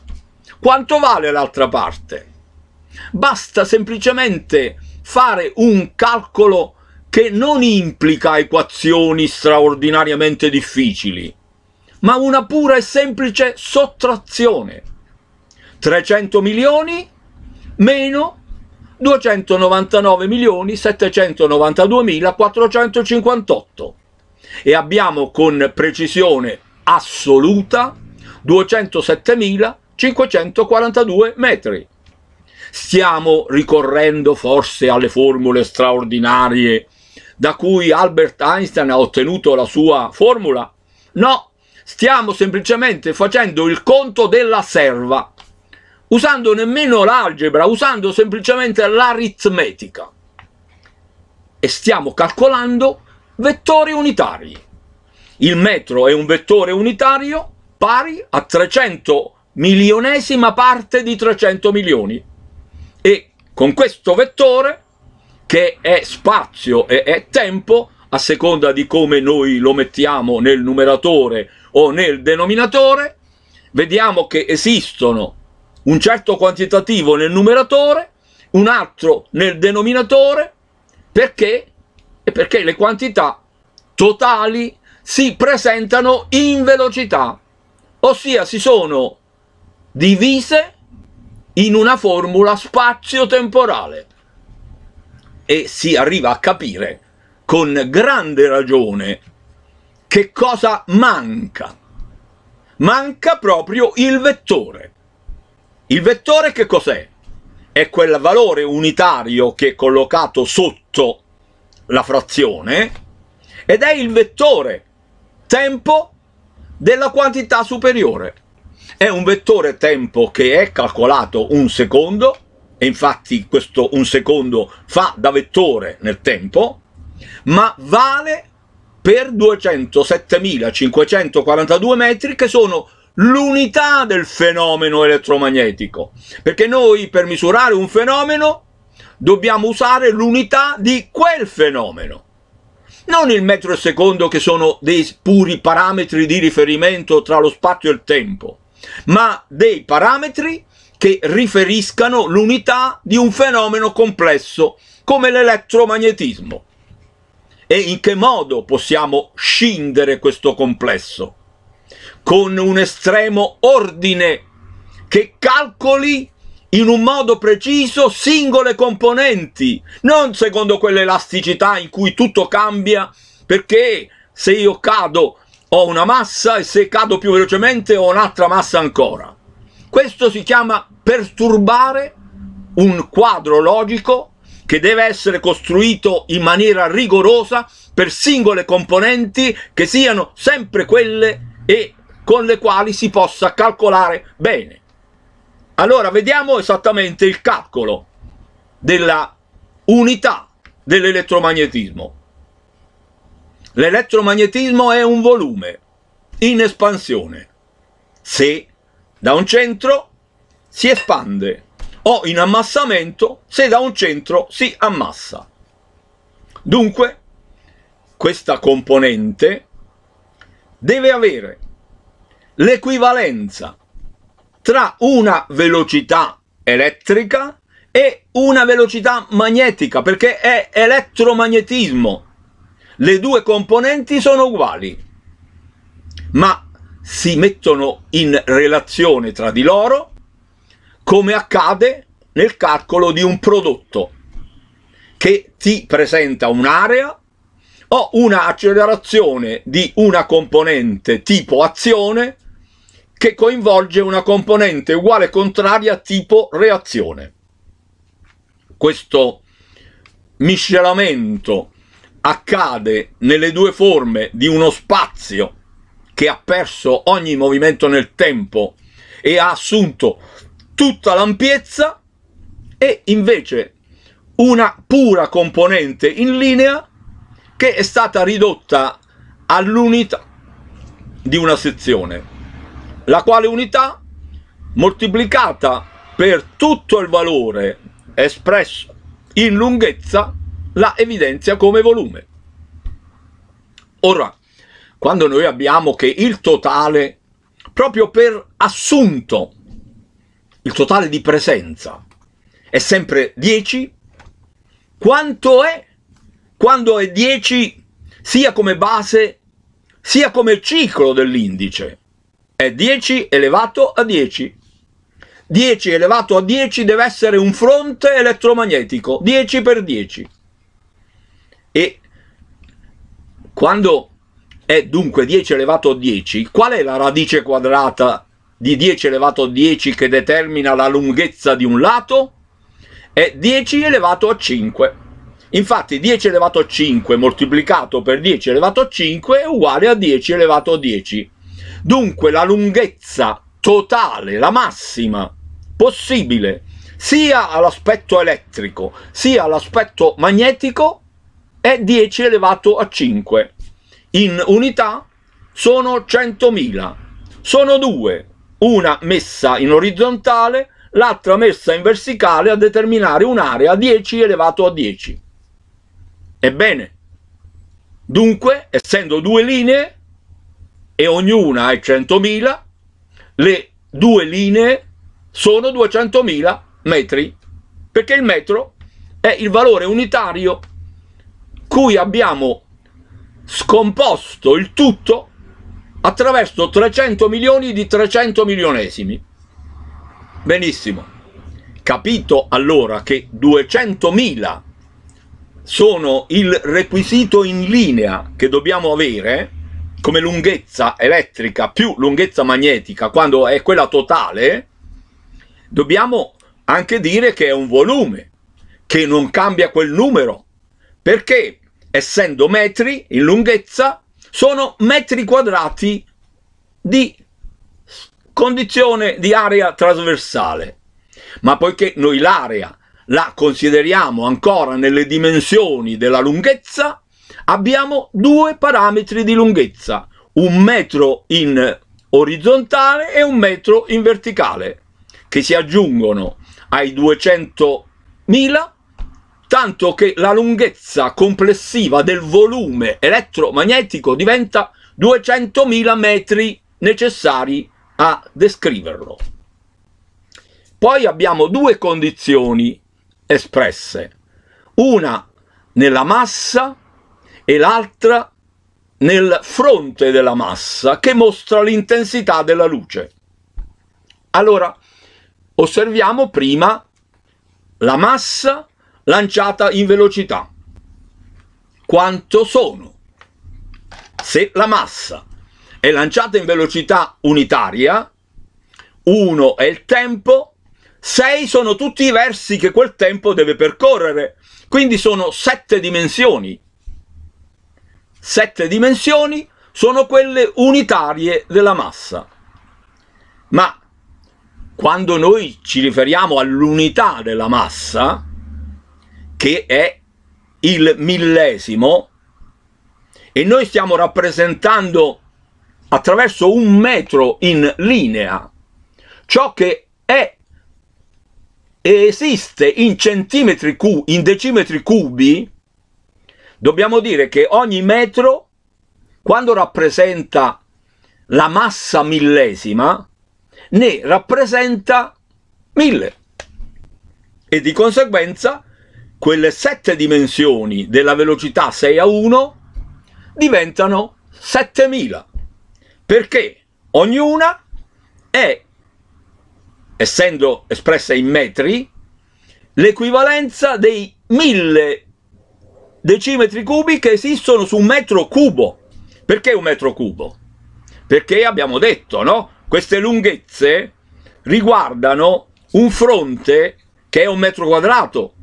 quanto vale l'altra parte? Basta semplicemente fare un calcolo che non implica equazioni straordinariamente difficili, ma una pura e semplice sottrazione. 300 milioni meno 299 milioni 792 mila 458 e abbiamo con precisione assoluta 207 mila 542 metri. Stiamo ricorrendo forse alle formule straordinarie da cui Albert Einstein ha ottenuto la sua formula? No, stiamo semplicemente facendo il conto della serva, usando nemmeno l'algebra, usando semplicemente l'aritmetica e stiamo calcolando vettori unitari. Il metro è un vettore unitario pari a 300 milionesima parte di 300 milioni e con questo vettore che è spazio e è tempo a seconda di come noi lo mettiamo nel numeratore o nel denominatore, vediamo che esistono un certo quantitativo nel numeratore, un altro nel denominatore, perché? E perché le quantità totali si presentano in velocità, ossia si sono divise in una formula spazio-temporale e si arriva a capire con grande ragione che cosa manca? Manca proprio il vettore. Il vettore che cos'è? È quel valore unitario che è collocato sotto la frazione ed è il vettore tempo della quantità superiore. È un vettore tempo che è calcolato un secondo, e infatti questo un secondo fa da vettore nel tempo, ma vale per 207.542 metri che sono l'unità del fenomeno elettromagnetico, perché noi per misurare un fenomeno dobbiamo usare l'unità di quel fenomeno, non il metro e secondo che sono dei puri parametri di riferimento tra lo spazio e il tempo, ma dei parametri che riferiscano l'unità di un fenomeno complesso come l'elettromagnetismo. E in che modo possiamo scindere questo complesso? Con un estremo ordine che calcoli in un modo preciso singole componenti, non secondo quell'elasticità in cui tutto cambia, perché se io cado ho una massa e se cado più velocemente ho un'altra massa ancora. Questo si chiama perturbare un quadro logico che deve essere costruito in maniera rigorosa per singole componenti che siano sempre quelle e con le quali si possa calcolare bene. Allora vediamo esattamente il calcolo della unità dell'elettromagnetismo. L'elettromagnetismo è un volume in espansione. Se da un centro si espande o in ammassamento se da un centro si ammassa. Dunque, questa componente deve avere l'equivalenza tra una velocità elettrica e una velocità magnetica, perché è elettromagnetismo. Le due componenti sono uguali, ma si mettono in relazione tra di loro come accade nel calcolo di un prodotto che ti presenta un'area o un'accelerazione di una componente tipo azione che coinvolge una componente uguale contraria tipo reazione. Questo miscelamento accade nelle due forme di uno spazio che ha perso ogni movimento nel tempo e ha assunto tutta l'ampiezza e invece una pura componente in linea che è stata ridotta all'unità di una sezione, la quale unità moltiplicata per tutto il valore espresso in lunghezza la evidenzia come volume. Ora, quando noi abbiamo che il totale, proprio per assunto, il totale di presenza è sempre 10, quanto è quando è 10 sia come base sia come ciclo dell'indice? È 10 elevato a 10. 10 elevato a 10 deve essere un fronte elettromagnetico, 10 per 10. E quando è dunque 10 elevato a 10, qual è la radice quadrata di 10 elevato a 10 che determina la lunghezza di un lato è 10 elevato a 5. Infatti 10 elevato a 5 moltiplicato per 10 elevato a 5 è uguale a 10 elevato a 10. Dunque la lunghezza totale, la massima possibile, sia all'aspetto elettrico sia all'aspetto magnetico è 10 elevato a 5. In unità sono 100.000. Sono due, una messa in orizzontale, l'altra messa in verticale a determinare un'area 10 elevato a 10. Ebbene, dunque, essendo due linee, e ognuna è 100.000, le due linee sono 200.000 metri, perché il metro è il valore unitario cui abbiamo scomposto il tutto attraverso 300 milioni di 300 milionesimi. Benissimo. Capito allora che 200.000 sono il requisito in linea che dobbiamo avere come lunghezza elettrica più lunghezza magnetica quando è quella totale, dobbiamo anche dire che è un volume, che non cambia quel numero, perché essendo metri in lunghezza sono metri quadrati di condizione di area trasversale. Ma poiché noi l'area la consideriamo ancora nelle dimensioni della lunghezza, abbiamo due parametri di lunghezza, un metro in orizzontale e un metro in verticale, che si aggiungono ai 200.000 tanto che la lunghezza complessiva del volume elettromagnetico diventa 200.000 metri necessari a descriverlo. Poi abbiamo due condizioni espresse, una nella massa e l'altra nel fronte della massa che mostra l'intensità della luce. Allora, osserviamo prima la massa lanciata in velocità. Quanto sono? Se la massa è lanciata in velocità unitaria, 1 è il tempo, 6 sono tutti i versi che quel tempo deve percorrere, quindi sono 7 dimensioni. 7 dimensioni sono quelle unitarie della massa. Ma quando noi ci riferiamo all'unità della massa, che è il millesimo, e noi stiamo rappresentando attraverso un metro in linea ciò che è e esiste in centimetri cubi, in decimetri cubi, dobbiamo dire che ogni metro, quando rappresenta la massa millesima, ne rappresenta mille e di conseguenza quelle sette dimensioni della velocità 6 a 1 diventano 7000 perché ognuna è essendo espressa in metri l'equivalenza dei 1000 decimetri cubi che esistono su un metro cubo perché un metro cubo? perché abbiamo detto no? queste lunghezze riguardano un fronte che è un metro quadrato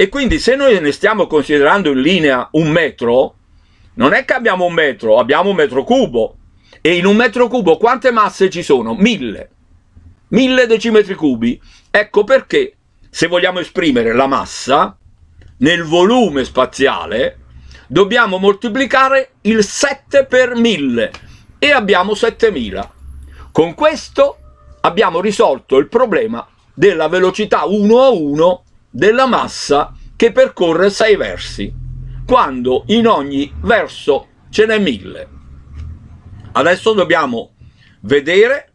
e quindi se noi ne stiamo considerando in linea un metro, non è che abbiamo un metro, abbiamo un metro cubo. E in un metro cubo quante masse ci sono? Mille. Mille decimetri cubi. Ecco perché, se vogliamo esprimere la massa, nel volume spaziale, dobbiamo moltiplicare il 7 per 1000 e abbiamo 7000. Con questo abbiamo risolto il problema della velocità 1 a 1 della massa che percorre sei versi, quando in ogni verso ce n'è mille. Adesso dobbiamo vedere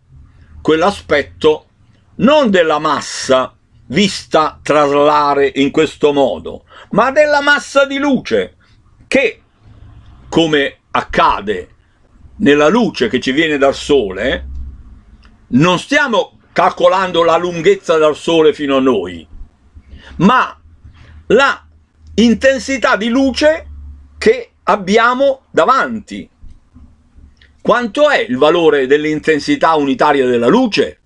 quell'aspetto non della massa vista traslare in questo modo, ma della massa di luce che, come accade nella luce che ci viene dal sole, non stiamo calcolando la lunghezza dal sole fino a noi, ma la intensità di luce che abbiamo davanti. Quanto è il valore dell'intensità unitaria della luce?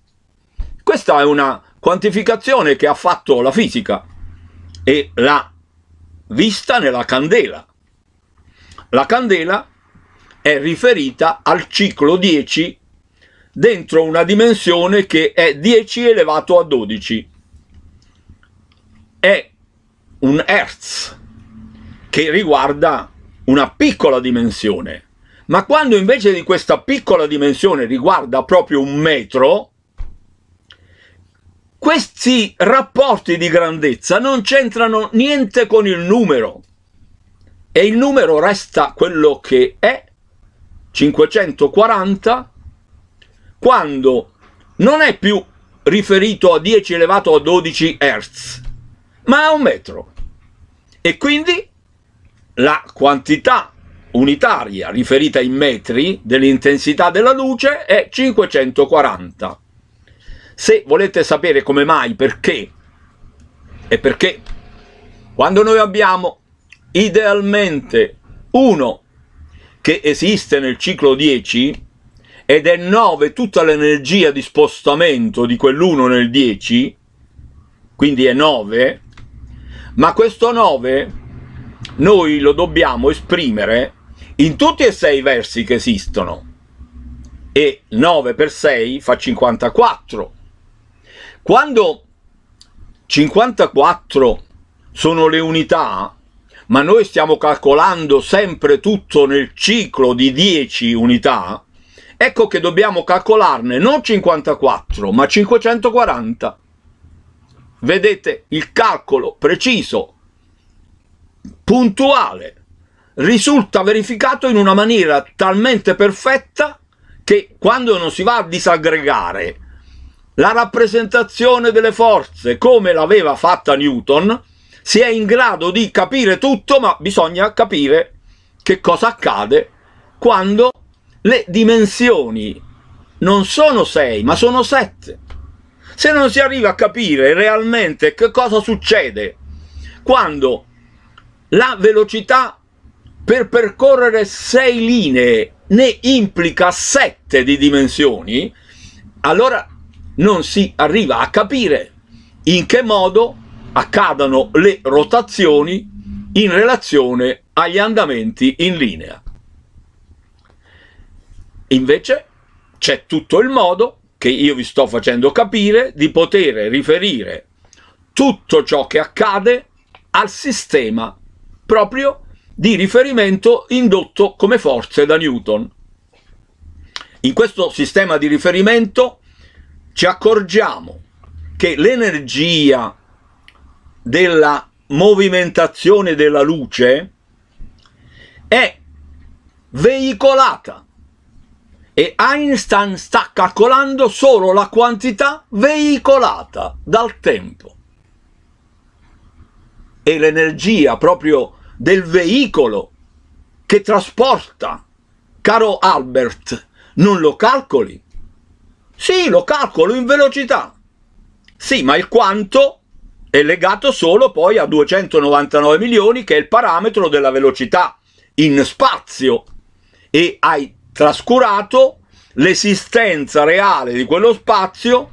Questa è una quantificazione che ha fatto la fisica e l'ha vista nella candela. La candela è riferita al ciclo 10 dentro una dimensione che è 10 elevato a 12 è un hertz che riguarda una piccola dimensione, ma quando invece di questa piccola dimensione riguarda proprio un metro, questi rapporti di grandezza non c'entrano niente con il numero e il numero resta quello che è 540 quando non è più riferito a 10 elevato a 12 Hz ma a un metro. E quindi la quantità unitaria riferita in metri dell'intensità della luce è 540. Se volete sapere come mai, perché, è perché quando noi abbiamo idealmente uno che esiste nel ciclo 10 ed è 9 tutta l'energia di spostamento di quell'uno nel 10, quindi è 9, ma questo 9 noi lo dobbiamo esprimere in tutti e sei i versi che esistono e 9 per 6 fa 54 quando 54 sono le unità ma noi stiamo calcolando sempre tutto nel ciclo di 10 unità ecco che dobbiamo calcolarne non 54 ma 540 vedete il calcolo preciso, puntuale, risulta verificato in una maniera talmente perfetta che quando non si va a disaggregare la rappresentazione delle forze come l'aveva fatta Newton, si è in grado di capire tutto, ma bisogna capire che cosa accade quando le dimensioni non sono 6, ma sono 7 se non si arriva a capire realmente che cosa succede quando la velocità per percorrere sei linee ne implica sette di dimensioni, allora non si arriva a capire in che modo accadano le rotazioni in relazione agli andamenti in linea. Invece c'è tutto il modo che io vi sto facendo capire, di poter riferire tutto ciò che accade al sistema proprio di riferimento indotto come forze da Newton. In questo sistema di riferimento ci accorgiamo che l'energia della movimentazione della luce è veicolata e Einstein sta calcolando solo la quantità veicolata dal tempo. E l'energia proprio del veicolo che trasporta. Caro Albert, non lo calcoli? Sì, lo calcolo in velocità. Sì, ma il quanto è legato solo poi a 299 milioni che è il parametro della velocità in spazio e ai trascurato l'esistenza reale di quello spazio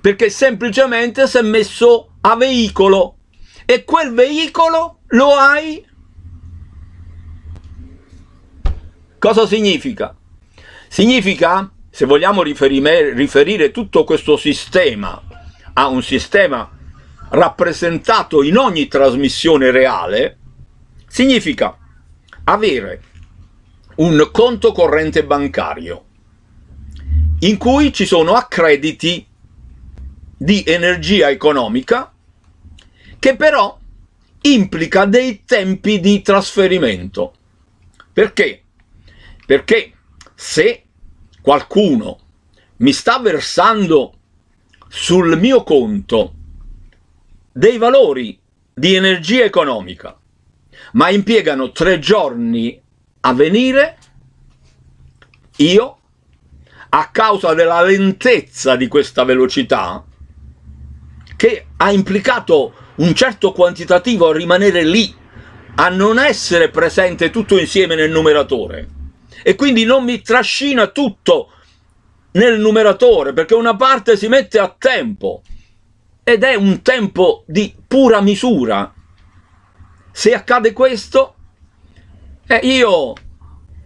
perché semplicemente si è messo a veicolo e quel veicolo lo hai. Cosa significa? Significa, se vogliamo riferire, riferire tutto questo sistema a un sistema rappresentato in ogni trasmissione reale, significa avere un conto corrente bancario in cui ci sono accrediti di energia economica che però implica dei tempi di trasferimento. Perché? Perché se qualcuno mi sta versando sul mio conto dei valori di energia economica, ma impiegano tre giorni a venire io, a causa della lentezza di questa velocità, che ha implicato un certo quantitativo a rimanere lì, a non essere presente tutto insieme nel numeratore. E quindi non mi trascina tutto nel numeratore, perché una parte si mette a tempo ed è un tempo di pura misura. Se accade questo, e io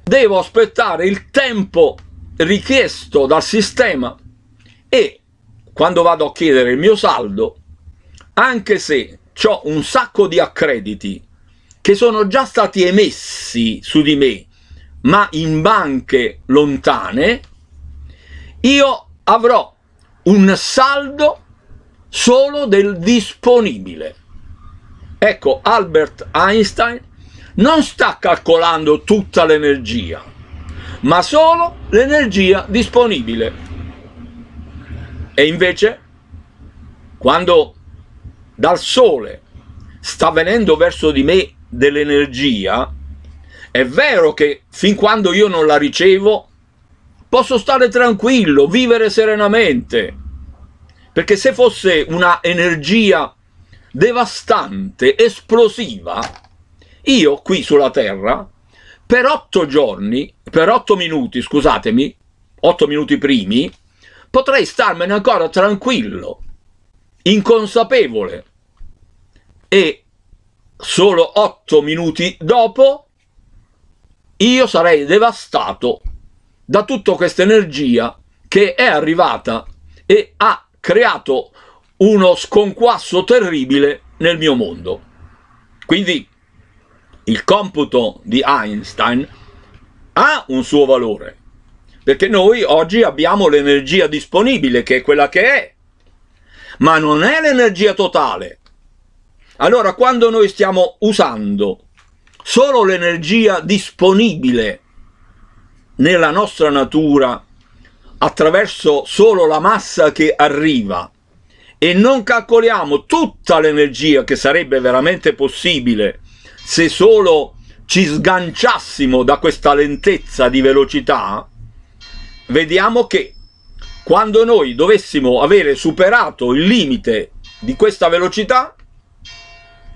devo aspettare il tempo richiesto dal sistema e quando vado a chiedere il mio saldo, anche se ho un sacco di accrediti che sono già stati emessi su di me, ma in banche lontane, io avrò un saldo solo del disponibile. Ecco, Albert Einstein non sta calcolando tutta l'energia, ma solo l'energia disponibile. E invece, quando dal Sole sta venendo verso di me dell'energia, è vero che fin quando io non la ricevo, posso stare tranquillo, vivere serenamente, perché se fosse una energia devastante, esplosiva, io qui sulla Terra per otto giorni, per otto minuti, scusatemi, otto minuti primi, potrei starmene ancora tranquillo, inconsapevole. E solo otto minuti dopo io sarei devastato da tutta questa energia che è arrivata e ha creato uno sconquasso terribile nel mio mondo. Quindi il computo di Einstein ha un suo valore, perché noi oggi abbiamo l'energia disponibile, che è quella che è, ma non è l'energia totale. Allora quando noi stiamo usando solo l'energia disponibile nella nostra natura attraverso solo la massa che arriva e non calcoliamo tutta l'energia che sarebbe veramente possibile se solo ci sganciassimo da questa lentezza di velocità, vediamo che quando noi dovessimo avere superato il limite di questa velocità,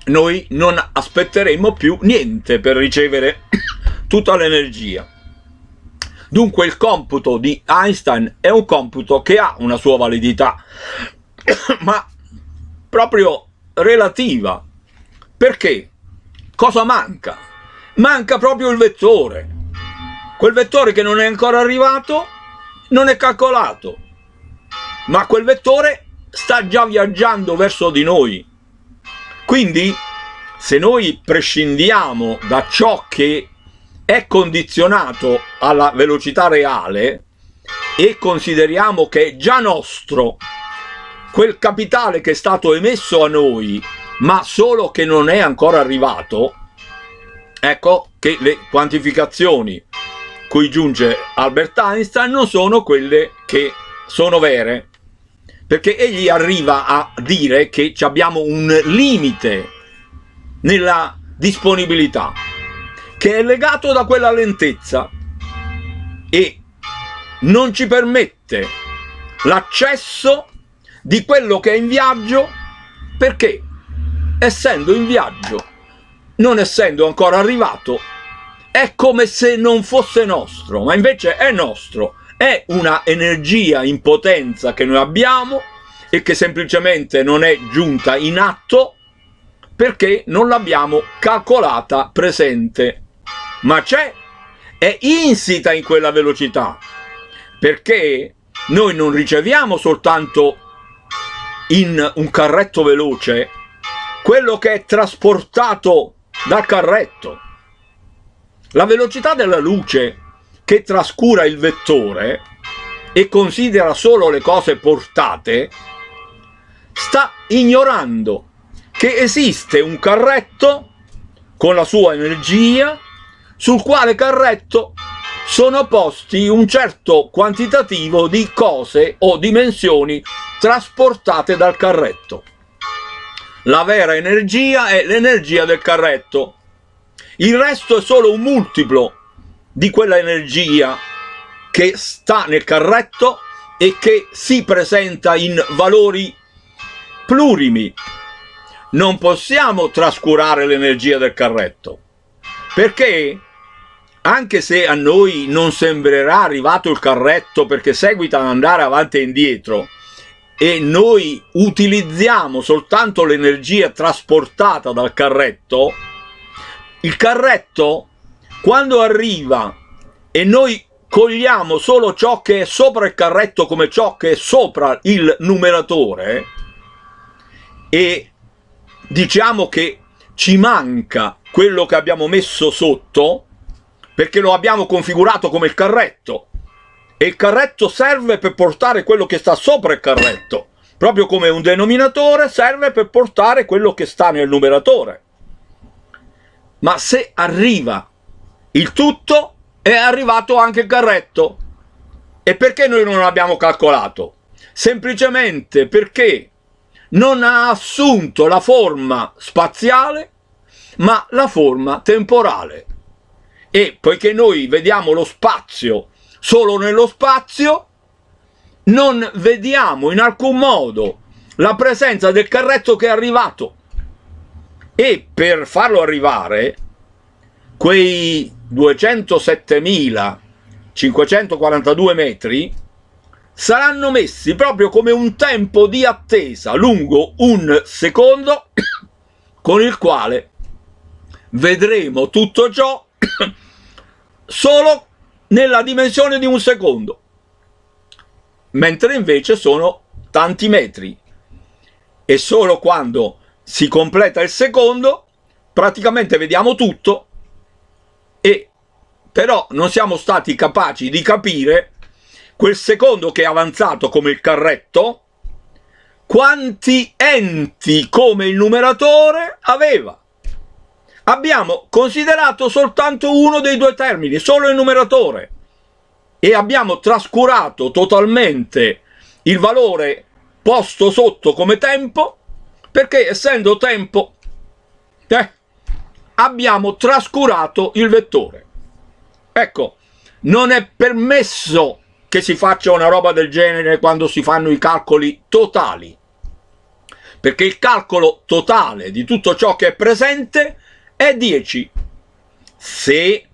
noi non aspetteremmo più niente per ricevere tutta l'energia. Dunque il computo di Einstein è un computo che ha una sua validità, ma proprio relativa. Perché? cosa manca? Manca proprio il vettore. Quel vettore che non è ancora arrivato non è calcolato, ma quel vettore sta già viaggiando verso di noi. Quindi, se noi prescindiamo da ciò che è condizionato alla velocità reale e consideriamo che è già nostro quel capitale che è stato emesso a noi ma solo che non è ancora arrivato, ecco che le quantificazioni cui giunge Albert Einstein non sono quelle che sono vere, perché egli arriva a dire che abbiamo un limite nella disponibilità, che è legato da quella lentezza e non ci permette l'accesso di quello che è in viaggio perché essendo in viaggio, non essendo ancora arrivato, è come se non fosse nostro, ma invece è nostro, è una energia in potenza che noi abbiamo e che semplicemente non è giunta in atto perché non l'abbiamo calcolata presente, ma c'è, è insita in quella velocità, perché noi non riceviamo soltanto in un carretto veloce quello che è trasportato dal carretto. La velocità della luce che trascura il vettore e considera solo le cose portate sta ignorando che esiste un carretto con la sua energia sul quale carretto sono posti un certo quantitativo di cose o dimensioni trasportate dal carretto. La vera energia è l'energia del carretto. Il resto è solo un multiplo di quella energia che sta nel carretto e che si presenta in valori plurimi. Non possiamo trascurare l'energia del carretto, perché anche se a noi non sembrerà arrivato il carretto perché seguita ad andare avanti e indietro, e noi utilizziamo soltanto l'energia trasportata dal carretto, il carretto quando arriva e noi cogliamo solo ciò che è sopra il carretto come ciò che è sopra il numeratore e diciamo che ci manca quello che abbiamo messo sotto perché lo abbiamo configurato come il carretto e il carretto serve per portare quello che sta sopra il carretto, proprio come un denominatore serve per portare quello che sta nel numeratore. Ma se arriva il tutto, è arrivato anche il carretto. E perché noi non l'abbiamo calcolato? Semplicemente perché non ha assunto la forma spaziale, ma la forma temporale. E poiché noi vediamo lo spazio solo nello spazio, non vediamo in alcun modo la presenza del carretto che è arrivato e per farlo arrivare quei 207.542 metri saranno messi proprio come un tempo di attesa lungo un secondo con il quale vedremo tutto ciò solo nella dimensione di un secondo, mentre invece sono tanti metri. E solo quando si completa il secondo, praticamente vediamo tutto, e però non siamo stati capaci di capire quel secondo che è avanzato come il carretto, quanti enti come il numeratore aveva abbiamo considerato soltanto uno dei due termini, solo il numeratore, e abbiamo trascurato totalmente il valore posto sotto come tempo, perché essendo tempo eh, abbiamo trascurato il vettore. Ecco, non è permesso che si faccia una roba del genere quando si fanno i calcoli totali, perché il calcolo totale di tutto ciò che è presente e 10. Se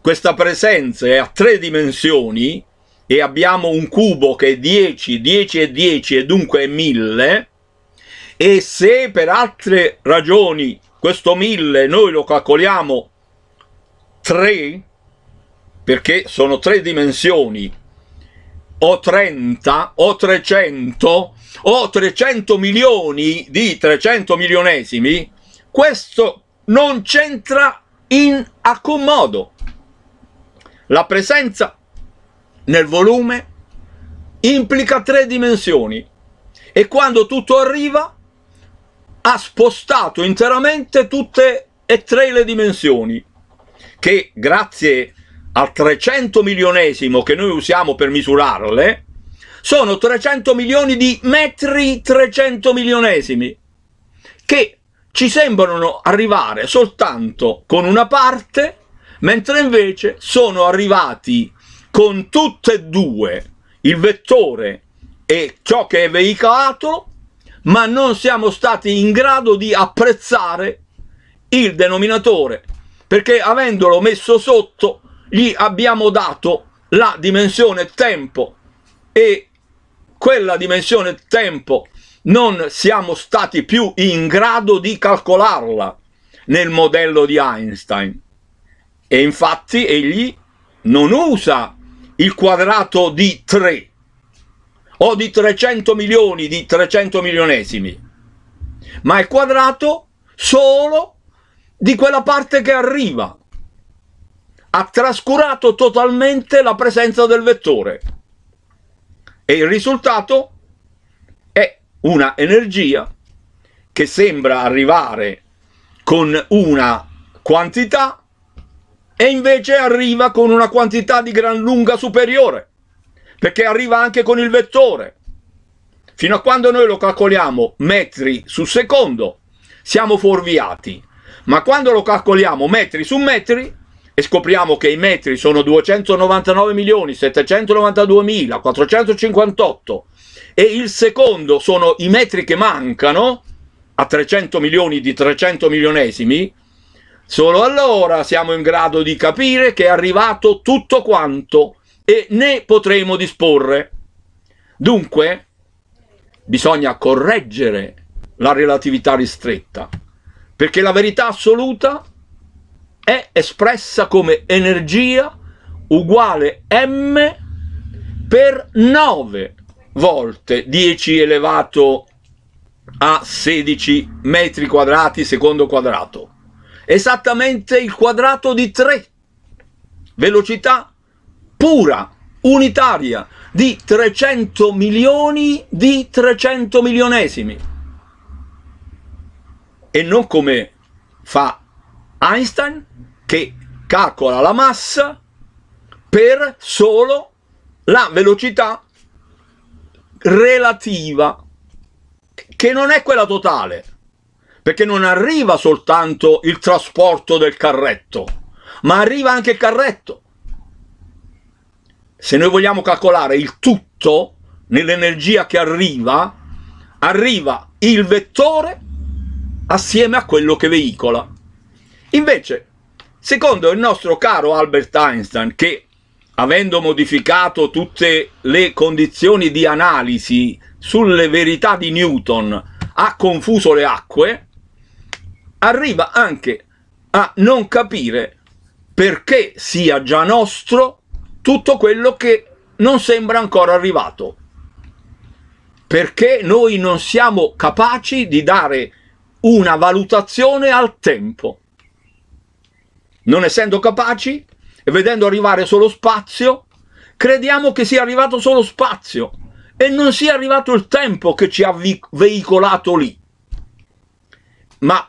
questa presenza è a tre dimensioni e abbiamo un cubo che è 10, 10 e 10 e dunque è 1000, e se per altre ragioni questo 1000 noi lo calcoliamo 3, perché sono tre dimensioni, o 30 o 300 o 300 milioni di 300 milionesimi, questo non c'entra in alcun modo la presenza nel volume implica tre dimensioni e quando tutto arriva ha spostato interamente tutte e tre le dimensioni che grazie al 300 milionesimo che noi usiamo per misurarle sono 300 milioni di metri 300 milionesimi che ci sembrano arrivare soltanto con una parte, mentre invece sono arrivati con tutte e due il vettore e ciò che è veicolato, ma non siamo stati in grado di apprezzare il denominatore, perché avendolo messo sotto gli abbiamo dato la dimensione tempo e quella dimensione tempo non siamo stati più in grado di calcolarla nel modello di Einstein. E infatti egli non usa il quadrato di 3 o di 300 milioni di 300 milionesimi, ma il quadrato solo di quella parte che arriva. Ha trascurato totalmente la presenza del vettore e il risultato una energia che sembra arrivare con una quantità e invece arriva con una quantità di gran lunga superiore, perché arriva anche con il vettore. Fino a quando noi lo calcoliamo metri su secondo, siamo fuorviati, ma quando lo calcoliamo metri su metri e scopriamo che i metri sono 299.792.458 e il secondo sono i metri che mancano a 300 milioni di 300 milionesimi, solo allora siamo in grado di capire che è arrivato tutto quanto e ne potremo disporre. Dunque, bisogna correggere la relatività ristretta, perché la verità assoluta è espressa come energia uguale m per 9 volte 10 elevato a 16 metri quadrati secondo quadrato esattamente il quadrato di 3 velocità pura unitaria di 300 milioni di 300 milionesimi e non come fa Einstein che calcola la massa per solo la velocità relativa che non è quella totale, perché non arriva soltanto il trasporto del carretto, ma arriva anche il carretto. Se noi vogliamo calcolare il tutto nell'energia che arriva, arriva il vettore assieme a quello che veicola. Invece, secondo il nostro caro Albert Einstein, che avendo modificato tutte le condizioni di analisi sulle verità di Newton, ha confuso le acque, arriva anche a non capire perché sia già nostro tutto quello che non sembra ancora arrivato. Perché noi non siamo capaci di dare una valutazione al tempo. Non essendo capaci, e vedendo arrivare solo spazio, crediamo che sia arrivato solo spazio e non sia arrivato il tempo che ci ha veicolato lì. Ma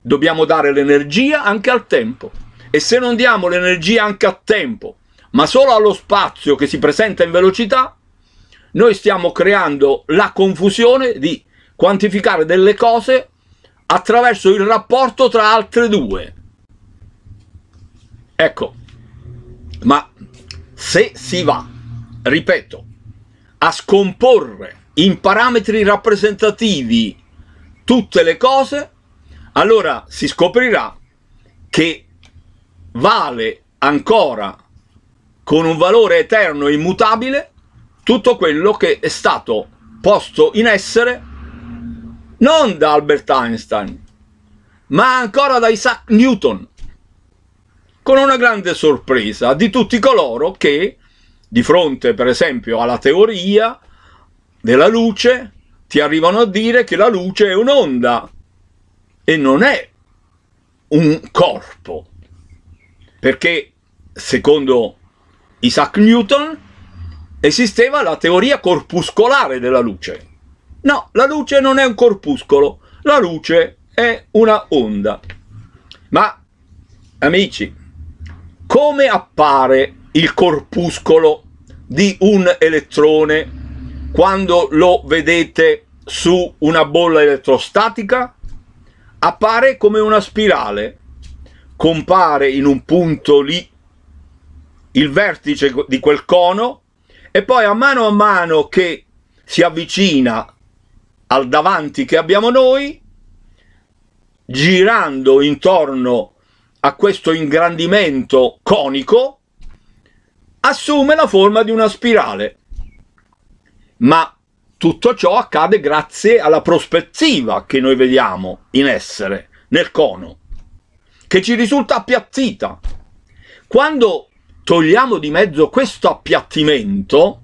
dobbiamo dare l'energia anche al tempo e se non diamo l'energia anche a tempo, ma solo allo spazio che si presenta in velocità, noi stiamo creando la confusione di quantificare delle cose attraverso il rapporto tra altre due. Ecco, ma se si va, ripeto, a scomporre in parametri rappresentativi tutte le cose, allora si scoprirà che vale ancora con un valore eterno e immutabile tutto quello che è stato posto in essere non da Albert Einstein, ma ancora da Isaac Newton, con una grande sorpresa di tutti coloro che, di fronte per esempio alla teoria della luce, ti arrivano a dire che la luce è un'onda e non è un corpo. Perché, secondo Isaac Newton, esisteva la teoria corpuscolare della luce. No, la luce non è un corpuscolo, la luce è una onda. Ma, amici, come appare il corpuscolo di un elettrone quando lo vedete su una bolla elettrostatica? Appare come una spirale, compare in un punto lì il vertice di quel cono e poi a mano a mano che si avvicina al davanti che abbiamo noi, girando intorno a a questo ingrandimento conico assume la forma di una spirale. Ma tutto ciò accade grazie alla prospettiva che noi vediamo in essere, nel cono, che ci risulta appiattita. Quando togliamo di mezzo questo appiattimento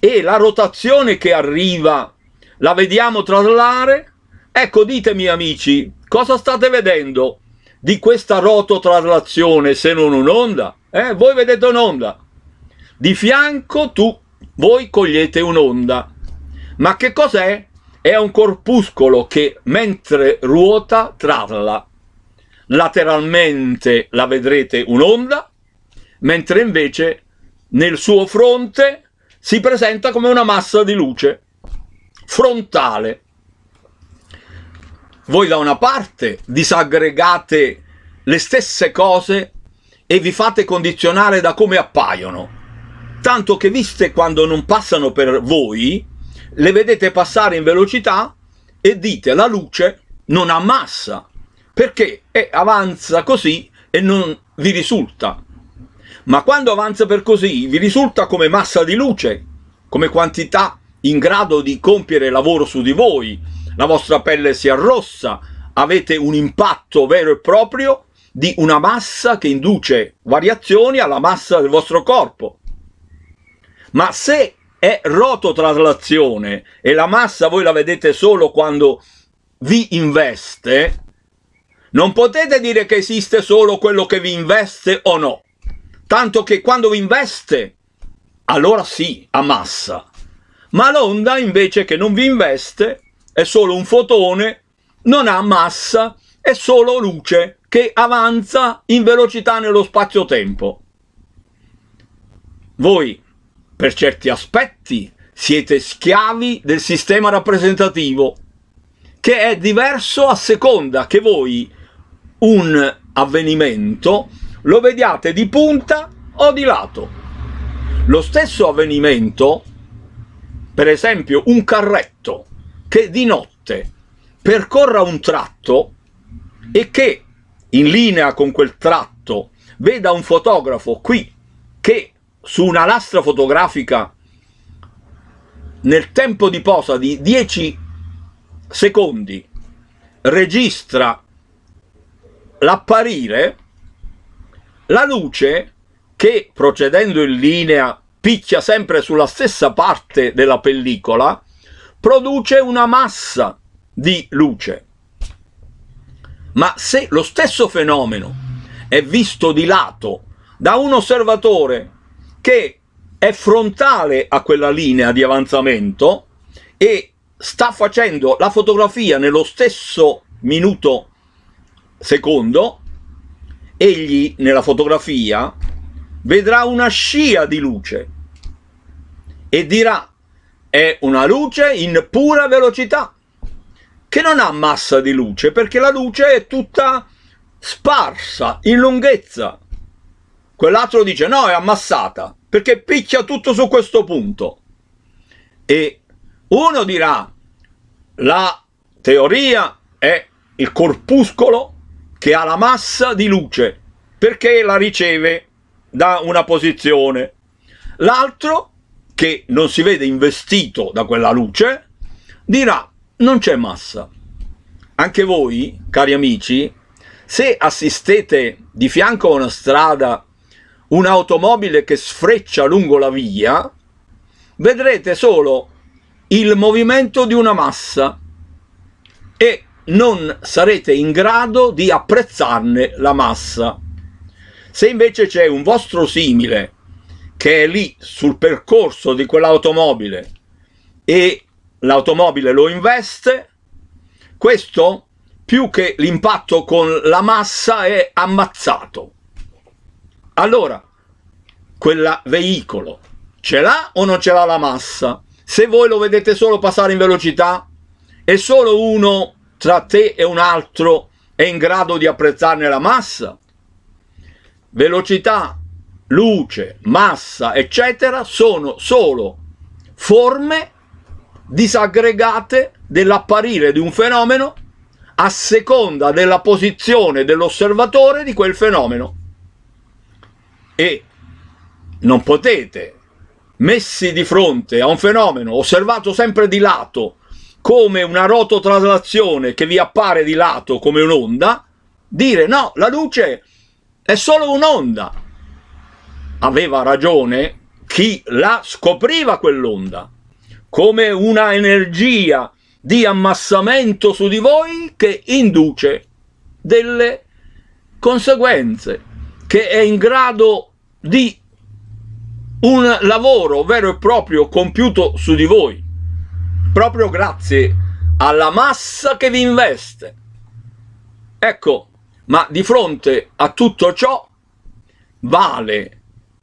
e la rotazione che arriva la vediamo traslare, ecco ditemi amici, cosa state vedendo? di questa rototraslazione se non un'onda? Eh, voi vedete un'onda. Di fianco tu, voi cogliete un'onda. Ma che cos'è? È un corpuscolo che mentre ruota trasla. Lateralmente la vedrete un'onda, mentre invece nel suo fronte si presenta come una massa di luce frontale. Voi da una parte disaggregate le stesse cose e vi fate condizionare da come appaiono, tanto che viste quando non passano per voi, le vedete passare in velocità e dite la luce non ha massa, perché eh, avanza così e non vi risulta. Ma quando avanza per così vi risulta come massa di luce, come quantità in grado di compiere lavoro su di voi, la vostra pelle si arrossa, avete un impatto vero e proprio di una massa che induce variazioni alla massa del vostro corpo. Ma se è rototraslazione e la massa voi la vedete solo quando vi investe, non potete dire che esiste solo quello che vi investe o no. Tanto che quando vi investe, allora sì, a massa. Ma l'onda invece che non vi investe, è solo un fotone, non ha massa, è solo luce che avanza in velocità nello spazio-tempo. Voi, per certi aspetti, siete schiavi del sistema rappresentativo, che è diverso a seconda che voi un avvenimento lo vediate di punta o di lato. Lo stesso avvenimento, per esempio un carretto, che di notte percorra un tratto e che in linea con quel tratto veda un fotografo qui che su una lastra fotografica nel tempo di posa di 10 secondi registra l'apparire la luce che procedendo in linea picchia sempre sulla stessa parte della pellicola produce una massa di luce. Ma se lo stesso fenomeno è visto di lato da un osservatore che è frontale a quella linea di avanzamento e sta facendo la fotografia nello stesso minuto secondo, egli nella fotografia vedrà una scia di luce e dirà è una luce in pura velocità, che non ha massa di luce, perché la luce è tutta sparsa, in lunghezza. Quell'altro dice no, è ammassata, perché picchia tutto su questo punto. E uno dirà, la teoria è il corpuscolo che ha la massa di luce, perché la riceve da una posizione. L'altro che non si vede investito da quella luce, dirà non c'è massa. Anche voi, cari amici, se assistete di fianco a una strada un'automobile che sfreccia lungo la via, vedrete solo il movimento di una massa e non sarete in grado di apprezzarne la massa. Se invece c'è un vostro simile che è lì sul percorso di quell'automobile e l'automobile lo investe, questo più che l'impatto con la massa è ammazzato. Allora, quel veicolo ce l'ha o non ce l'ha la massa? Se voi lo vedete solo passare in velocità e solo uno tra te e un altro è in grado di apprezzarne la massa, velocità luce, massa, eccetera, sono solo forme disaggregate dell'apparire di un fenomeno a seconda della posizione dell'osservatore di quel fenomeno. E non potete, messi di fronte a un fenomeno osservato sempre di lato, come una rototraslazione che vi appare di lato come un'onda, dire no, la luce è solo un'onda, aveva ragione chi la scopriva quell'onda, come una energia di ammassamento su di voi che induce delle conseguenze, che è in grado di un lavoro vero e proprio compiuto su di voi, proprio grazie alla massa che vi investe. Ecco, ma di fronte a tutto ciò vale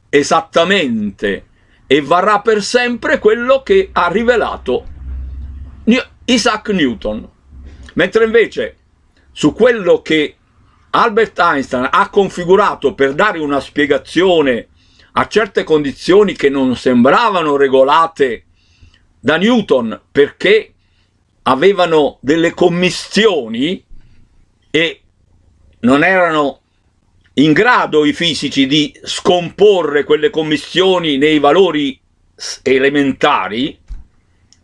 esattamente e varrà per sempre quello che ha rivelato Isaac Newton. Mentre invece su quello che Albert Einstein ha configurato per dare una spiegazione a certe condizioni che non sembravano regolate da Newton perché avevano delle commissioni e non erano in grado i fisici di scomporre quelle commissioni nei valori elementari,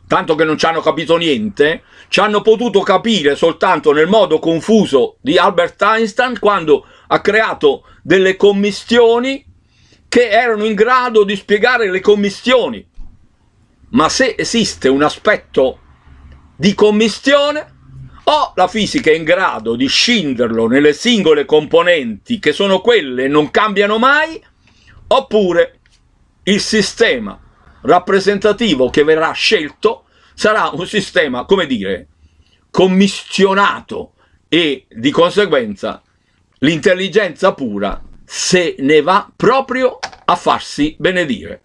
tanto che non ci hanno capito niente, ci hanno potuto capire soltanto nel modo confuso di Albert Einstein quando ha creato delle commissioni che erano in grado di spiegare le commissioni. Ma se esiste un aspetto di commissione, o la fisica è in grado di scinderlo nelle singole componenti che sono quelle e non cambiano mai, oppure il sistema rappresentativo che verrà scelto sarà un sistema, come dire, commissionato e di conseguenza l'intelligenza pura se ne va proprio a farsi benedire.